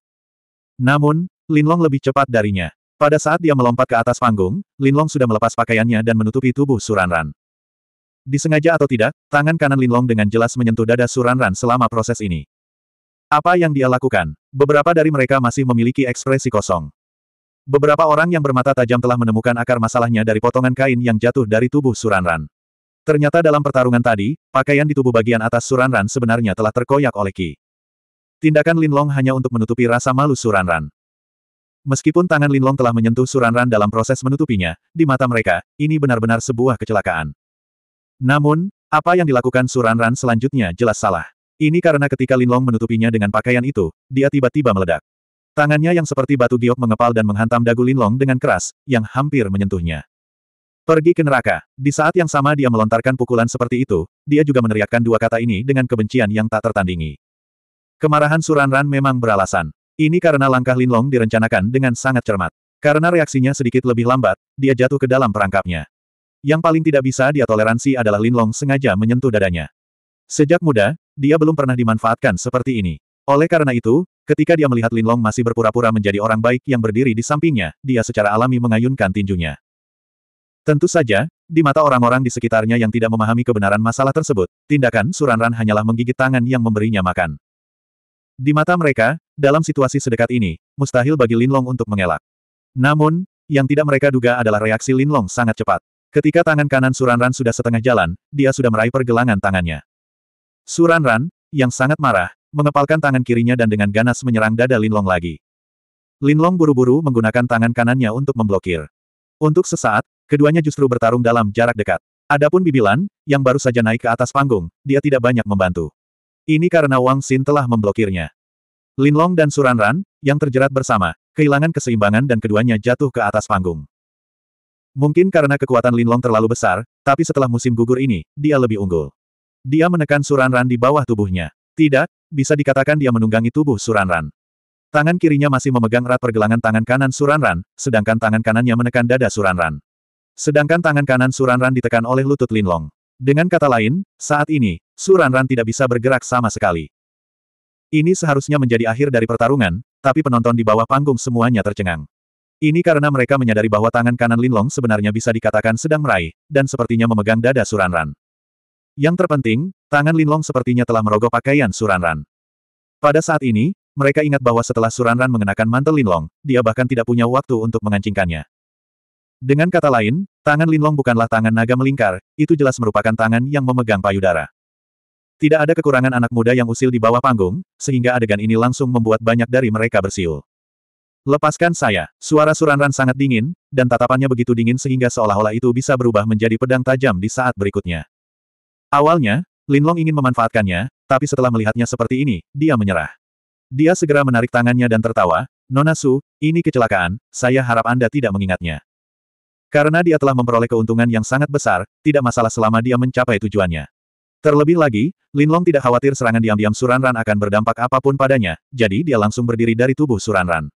Namun, Linlong lebih cepat darinya. Pada saat dia melompat ke atas panggung, Linlong sudah melepas pakaiannya dan menutupi tubuh Suranran. Disengaja atau tidak, tangan kanan Linlong dengan jelas menyentuh dada Suranran selama proses ini. Apa yang dia lakukan? Beberapa dari mereka masih memiliki ekspresi kosong. Beberapa orang yang bermata tajam telah menemukan akar masalahnya dari potongan kain yang jatuh dari tubuh Suranran. Ternyata dalam pertarungan tadi, pakaian di tubuh bagian atas Suranran sebenarnya telah terkoyak oleh Ki. Tindakan Linlong hanya untuk menutupi rasa malu Suranran. Meskipun tangan Linlong telah menyentuh Suranran dalam proses menutupinya, di mata mereka, ini benar-benar sebuah kecelakaan. Namun, apa yang dilakukan Suranran selanjutnya jelas salah. Ini karena ketika Linlong menutupinya dengan pakaian itu, dia tiba-tiba meledak. Tangannya yang seperti batu giok mengepal dan menghantam dagu Linlong dengan keras, yang hampir menyentuhnya. Pergi ke neraka. Di saat yang sama dia melontarkan pukulan seperti itu, dia juga meneriakkan dua kata ini dengan kebencian yang tak tertandingi. Kemarahan Suranran memang beralasan. Ini karena langkah Linlong direncanakan dengan sangat cermat. Karena reaksinya sedikit lebih lambat, dia jatuh ke dalam perangkapnya. Yang paling tidak bisa dia toleransi adalah Linlong sengaja menyentuh dadanya. Sejak muda, dia belum pernah dimanfaatkan seperti ini. Oleh karena itu, Ketika dia melihat Lin Long masih berpura-pura menjadi orang baik yang berdiri di sampingnya, dia secara alami mengayunkan tinjunya. Tentu saja, di mata orang-orang di sekitarnya yang tidak memahami kebenaran masalah tersebut, tindakan Suranran hanyalah menggigit tangan yang memberinya makan. Di mata mereka, dalam situasi sedekat ini, mustahil bagi Lin Long untuk mengelak. Namun, yang tidak mereka duga adalah reaksi Lin Long sangat cepat. Ketika tangan kanan Suranran sudah setengah jalan, dia sudah meraih pergelangan tangannya. Suranran, yang sangat marah, mengepalkan tangan kirinya dan dengan ganas menyerang dada Linlong lagi. Linlong buru-buru menggunakan tangan kanannya untuk memblokir. Untuk sesaat, keduanya justru bertarung dalam jarak dekat. Adapun Bibilan, yang baru saja naik ke atas panggung, dia tidak banyak membantu. Ini karena Wang Xin telah memblokirnya. Linlong dan Suranran, yang terjerat bersama, kehilangan keseimbangan dan keduanya jatuh ke atas panggung. Mungkin karena kekuatan Linlong terlalu besar, tapi setelah musim gugur ini, dia lebih unggul. Dia menekan Suranran di bawah tubuhnya. Tidak, bisa dikatakan dia menunggangi tubuh Suranran. Tangan kirinya masih memegang erat pergelangan tangan kanan Suranran, sedangkan tangan kanannya menekan dada Suranran. Sedangkan tangan kanan Suranran ditekan oleh lutut Linlong. Dengan kata lain, saat ini, Suranran tidak bisa bergerak sama sekali. Ini seharusnya menjadi akhir dari pertarungan, tapi penonton di bawah panggung semuanya tercengang. Ini karena mereka menyadari bahwa tangan kanan Linlong sebenarnya bisa dikatakan sedang meraih, dan sepertinya memegang dada Suranran. Yang terpenting, tangan Linlong sepertinya telah merogoh pakaian Suranran. Pada saat ini, mereka ingat bahwa setelah Suranran mengenakan mantel Linlong, dia bahkan tidak punya waktu untuk mengancingkannya. Dengan kata lain, tangan Linlong bukanlah tangan naga melingkar, itu jelas merupakan tangan yang memegang payudara. Tidak ada kekurangan anak muda yang usil di bawah panggung, sehingga adegan ini langsung membuat banyak dari mereka bersiul. Lepaskan saya. Suara Suranran sangat dingin, dan tatapannya begitu dingin sehingga seolah-olah itu bisa berubah menjadi pedang tajam di saat berikutnya. Awalnya, Linlong ingin memanfaatkannya, tapi setelah melihatnya seperti ini, dia menyerah. Dia segera menarik tangannya dan tertawa, Nona Su, ini kecelakaan, saya harap Anda tidak mengingatnya. Karena dia telah memperoleh keuntungan yang sangat besar, tidak masalah selama dia mencapai tujuannya. Terlebih lagi, Linlong tidak khawatir serangan diam-diam Suranran akan berdampak apapun padanya, jadi dia langsung berdiri dari tubuh Suranran.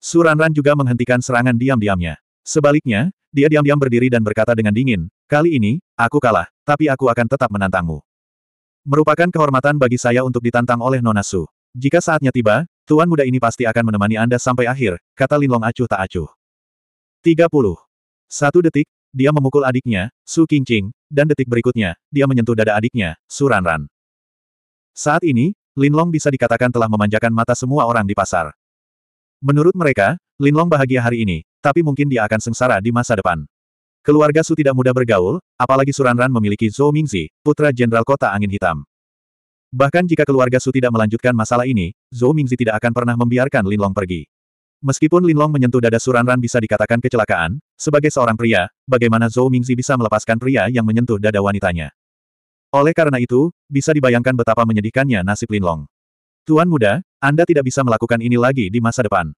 Suranran juga menghentikan serangan diam-diamnya. Sebaliknya, dia diam-diam berdiri dan berkata dengan dingin, kali ini, aku kalah, tapi aku akan tetap menantangmu. Merupakan kehormatan bagi saya untuk ditantang oleh Nonasu. Jika saatnya tiba, Tuan muda ini pasti akan menemani Anda sampai akhir, kata Linlong acuh tak acuh. 30. Satu detik, dia memukul adiknya, Su Qingqing, dan detik berikutnya, dia menyentuh dada adiknya, Su Ranran. Saat ini, Linlong bisa dikatakan telah memanjakan mata semua orang di pasar. Menurut mereka, Linlong bahagia hari ini, tapi mungkin dia akan sengsara di masa depan. Keluarga Su tidak mudah bergaul, apalagi Suranran memiliki Zhou Mingzi, putra Jenderal Kota Angin Hitam. Bahkan jika keluarga Su tidak melanjutkan masalah ini, Zhou Mingzi tidak akan pernah membiarkan Lin Long pergi. Meskipun Lin Long menyentuh dada Suranran bisa dikatakan kecelakaan, sebagai seorang pria, bagaimana Zhou Mingzi bisa melepaskan pria yang menyentuh dada wanitanya? Oleh karena itu, bisa dibayangkan betapa menyedihkannya nasib Lin Long. Tuan muda, Anda tidak bisa melakukan ini lagi di masa depan.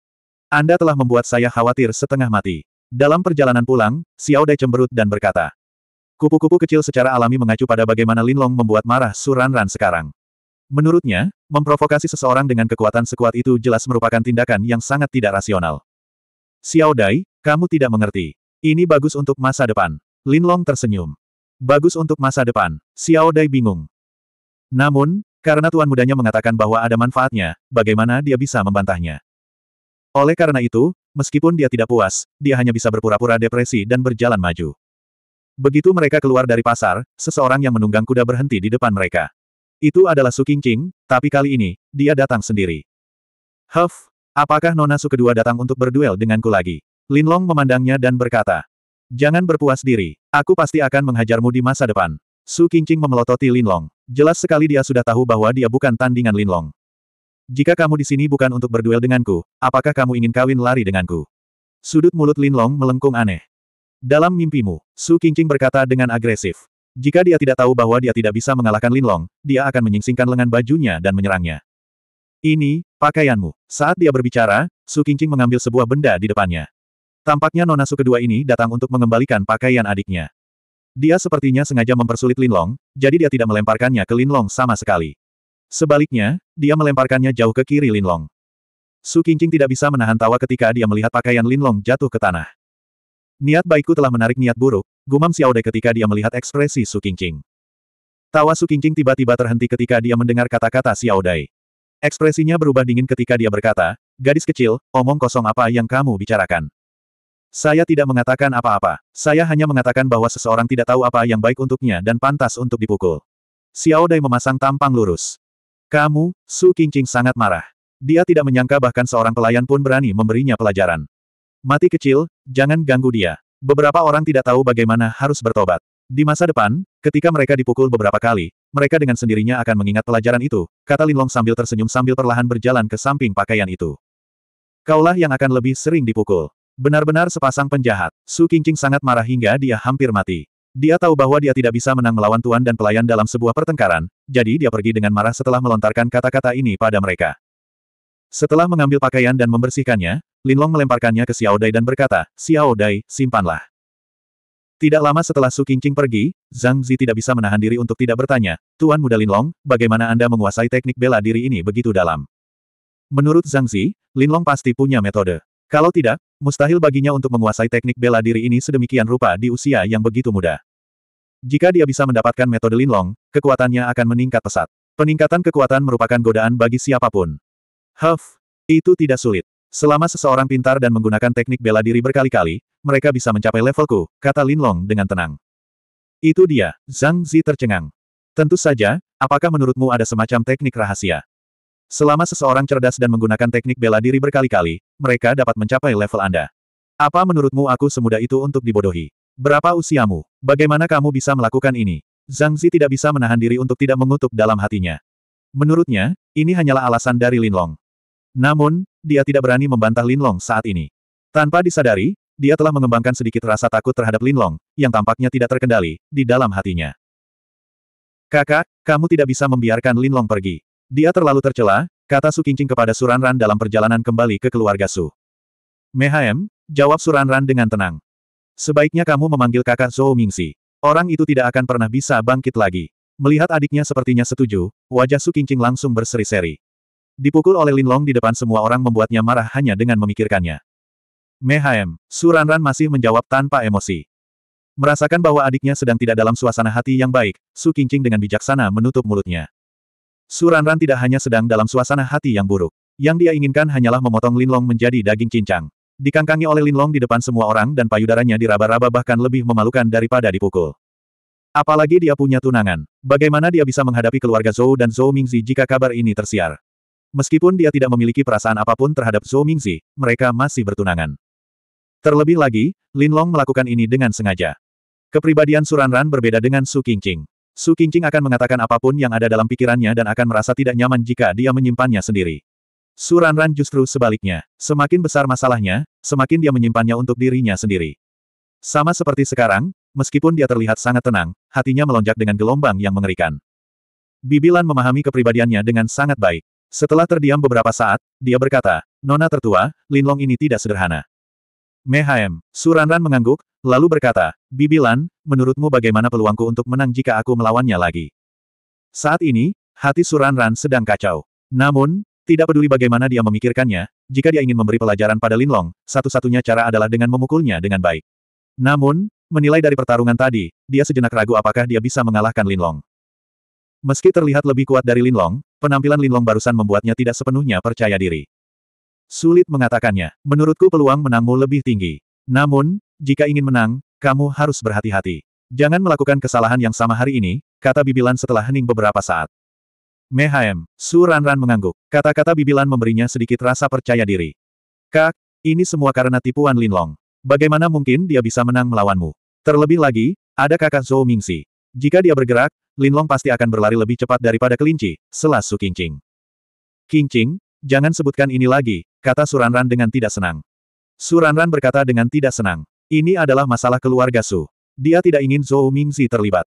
Anda telah membuat saya khawatir setengah mati. Dalam perjalanan pulang, Xiao Dai cemberut dan berkata. Kupu-kupu kecil secara alami mengacu pada bagaimana Lin Long membuat marah Suran Ran sekarang. Menurutnya, memprovokasi seseorang dengan kekuatan sekuat itu jelas merupakan tindakan yang sangat tidak rasional. Xiao Dai, kamu tidak mengerti. Ini bagus untuk masa depan. Lin Long tersenyum. Bagus untuk masa depan. Xiao Dai bingung. Namun, karena tuan mudanya mengatakan bahwa ada manfaatnya, bagaimana dia bisa membantahnya? Oleh karena itu, meskipun dia tidak puas, dia hanya bisa berpura-pura depresi dan berjalan maju. Begitu mereka keluar dari pasar, seseorang yang menunggang kuda berhenti di depan mereka. Itu adalah Su Qingqing, tapi kali ini, dia datang sendiri. Huff, apakah Nona Su kedua datang untuk berduel denganku lagi? Lin Long memandangnya dan berkata, Jangan berpuas diri, aku pasti akan menghajarmu di masa depan. Su Qingqing memelototi Lin Long. Jelas sekali dia sudah tahu bahwa dia bukan tandingan Lin Long. Jika kamu di sini bukan untuk berduel denganku, apakah kamu ingin kawin lari denganku? Sudut mulut Lin Long melengkung aneh. Dalam mimpimu, Su Qingqing berkata dengan agresif. Jika dia tidak tahu bahwa dia tidak bisa mengalahkan Lin Long, dia akan menyingsingkan lengan bajunya dan menyerangnya. Ini, pakaianmu. Saat dia berbicara, Su Qingqing mengambil sebuah benda di depannya. Tampaknya Nona Su kedua ini datang untuk mengembalikan pakaian adiknya. Dia sepertinya sengaja mempersulit Linlong, jadi dia tidak melemparkannya ke Linlong sama sekali. Sebaliknya, dia melemparkannya jauh ke kiri Linlong. Su Qingqing tidak bisa menahan tawa ketika dia melihat pakaian Linlong jatuh ke tanah. Niat baikku telah menarik niat buruk, gumam Xiao Dai ketika dia melihat ekspresi Su Qingqing. Tawa Su Qingqing tiba-tiba terhenti ketika dia mendengar kata-kata Xiao Dai. Ekspresinya berubah dingin ketika dia berkata, gadis kecil, omong kosong apa yang kamu bicarakan. Saya tidak mengatakan apa-apa, saya hanya mengatakan bahwa seseorang tidak tahu apa yang baik untuknya dan pantas untuk dipukul. Xiao Dai memasang tampang lurus. Kamu, Su Qingqing sangat marah. Dia tidak menyangka bahkan seorang pelayan pun berani memberinya pelajaran. Mati kecil, jangan ganggu dia. Beberapa orang tidak tahu bagaimana harus bertobat. Di masa depan, ketika mereka dipukul beberapa kali, mereka dengan sendirinya akan mengingat pelajaran itu, kata Linlong sambil tersenyum sambil perlahan berjalan ke samping pakaian itu. Kaulah yang akan lebih sering dipukul. Benar-benar sepasang penjahat, Su Qingqing sangat marah hingga dia hampir mati. Dia tahu bahwa dia tidak bisa menang melawan tuan dan pelayan dalam sebuah pertengkaran, jadi dia pergi dengan marah setelah melontarkan kata-kata ini pada mereka. Setelah mengambil pakaian dan membersihkannya, Linlong melemparkannya ke Xiao Dai dan berkata, Xiao Dai, simpanlah. Tidak lama setelah Su Qingqing pergi, Zhang Zi tidak bisa menahan diri untuk tidak bertanya, Tuan Muda Linlong, bagaimana Anda menguasai teknik bela diri ini begitu dalam? Menurut Zhang Zi, Linlong pasti punya metode. Kalau tidak, mustahil baginya untuk menguasai teknik bela diri ini sedemikian rupa di usia yang begitu muda. Jika dia bisa mendapatkan metode Linlong, kekuatannya akan meningkat pesat. Peningkatan kekuatan merupakan godaan bagi siapapun. Huff, itu tidak sulit. Selama seseorang pintar dan menggunakan teknik bela diri berkali-kali, mereka bisa mencapai levelku, kata Linlong dengan tenang. Itu dia, Zhang Zi tercengang. Tentu saja, apakah menurutmu ada semacam teknik rahasia? Selama seseorang cerdas dan menggunakan teknik bela diri berkali-kali, mereka dapat mencapai level Anda. Apa menurutmu aku semudah itu untuk dibodohi? Berapa usiamu? Bagaimana kamu bisa melakukan ini? Zhang Zi tidak bisa menahan diri untuk tidak mengutuk dalam hatinya. Menurutnya, ini hanyalah alasan dari Lin Long. Namun, dia tidak berani membantah Lin Long saat ini. Tanpa disadari, dia telah mengembangkan sedikit rasa takut terhadap Lin Long, yang tampaknya tidak terkendali, di dalam hatinya. Kakak, kamu tidak bisa membiarkan Lin Long pergi. Dia terlalu tercela, kata Su Qingqing kepada Suranran dalam perjalanan kembali ke keluarga Su. Mehaem, jawab Suranran dengan tenang. Sebaiknya kamu memanggil kakak Zhou Mingxi. Orang itu tidak akan pernah bisa bangkit lagi. Melihat adiknya sepertinya setuju, wajah Su Qingqing langsung berseri-seri. Dipukul oleh Lin Long di depan semua orang membuatnya marah hanya dengan memikirkannya. Mehaem, Suranran masih menjawab tanpa emosi. Merasakan bahwa adiknya sedang tidak dalam suasana hati yang baik, Su Qingqing dengan bijaksana menutup mulutnya. Suranran tidak hanya sedang dalam suasana hati yang buruk. Yang dia inginkan hanyalah memotong Linlong menjadi daging cincang. Dikangkangi oleh Linlong di depan semua orang dan payudaranya diraba-raba bahkan lebih memalukan daripada dipukul. Apalagi dia punya tunangan. Bagaimana dia bisa menghadapi keluarga Zhou dan Zhou Mingzi jika kabar ini tersiar? Meskipun dia tidak memiliki perasaan apapun terhadap Zhou Mingzi, mereka masih bertunangan. Terlebih lagi, Linlong melakukan ini dengan sengaja. Kepribadian Suranran berbeda dengan Su Qingqing. Su Qingqing akan mengatakan apapun yang ada dalam pikirannya dan akan merasa tidak nyaman jika dia menyimpannya sendiri. Su Ranran justru sebaliknya. Semakin besar masalahnya, semakin dia menyimpannya untuk dirinya sendiri. Sama seperti sekarang, meskipun dia terlihat sangat tenang, hatinya melonjak dengan gelombang yang mengerikan. Bibilan memahami kepribadiannya dengan sangat baik. Setelah terdiam beberapa saat, dia berkata, Nona tertua, Linlong ini tidak sederhana. Mehaem, Suranran mengangguk, lalu berkata, Bibilan, menurutmu bagaimana peluangku untuk menang jika aku melawannya lagi? Saat ini, hati Suranran sedang kacau. Namun, tidak peduli bagaimana dia memikirkannya, jika dia ingin memberi pelajaran pada Linlong, satu-satunya cara adalah dengan memukulnya dengan baik. Namun, menilai dari pertarungan tadi, dia sejenak ragu apakah dia bisa mengalahkan Linlong. Meski terlihat lebih kuat dari Linlong, penampilan Linlong barusan membuatnya tidak sepenuhnya percaya diri. Sulit mengatakannya, menurutku peluang menangmu lebih tinggi. Namun, jika ingin menang, kamu harus berhati-hati. Jangan melakukan kesalahan yang sama hari ini, kata Bibilan setelah hening beberapa saat. Mehaem, Su Ranran mengangguk. Kata-kata Bibilan memberinya sedikit rasa percaya diri. Kak, ini semua karena tipuan Linlong. Bagaimana mungkin dia bisa menang melawanmu? Terlebih lagi, ada kakak Zhou Mingxi. Jika dia bergerak, Linlong pasti akan berlari lebih cepat daripada kelinci, selas Su Kincing. Kincing, jangan sebutkan ini lagi, Kata Suranran dengan tidak senang. Suranran berkata dengan tidak senang. Ini adalah masalah keluarga Su. Dia tidak ingin Zhou Mingzi terlibat.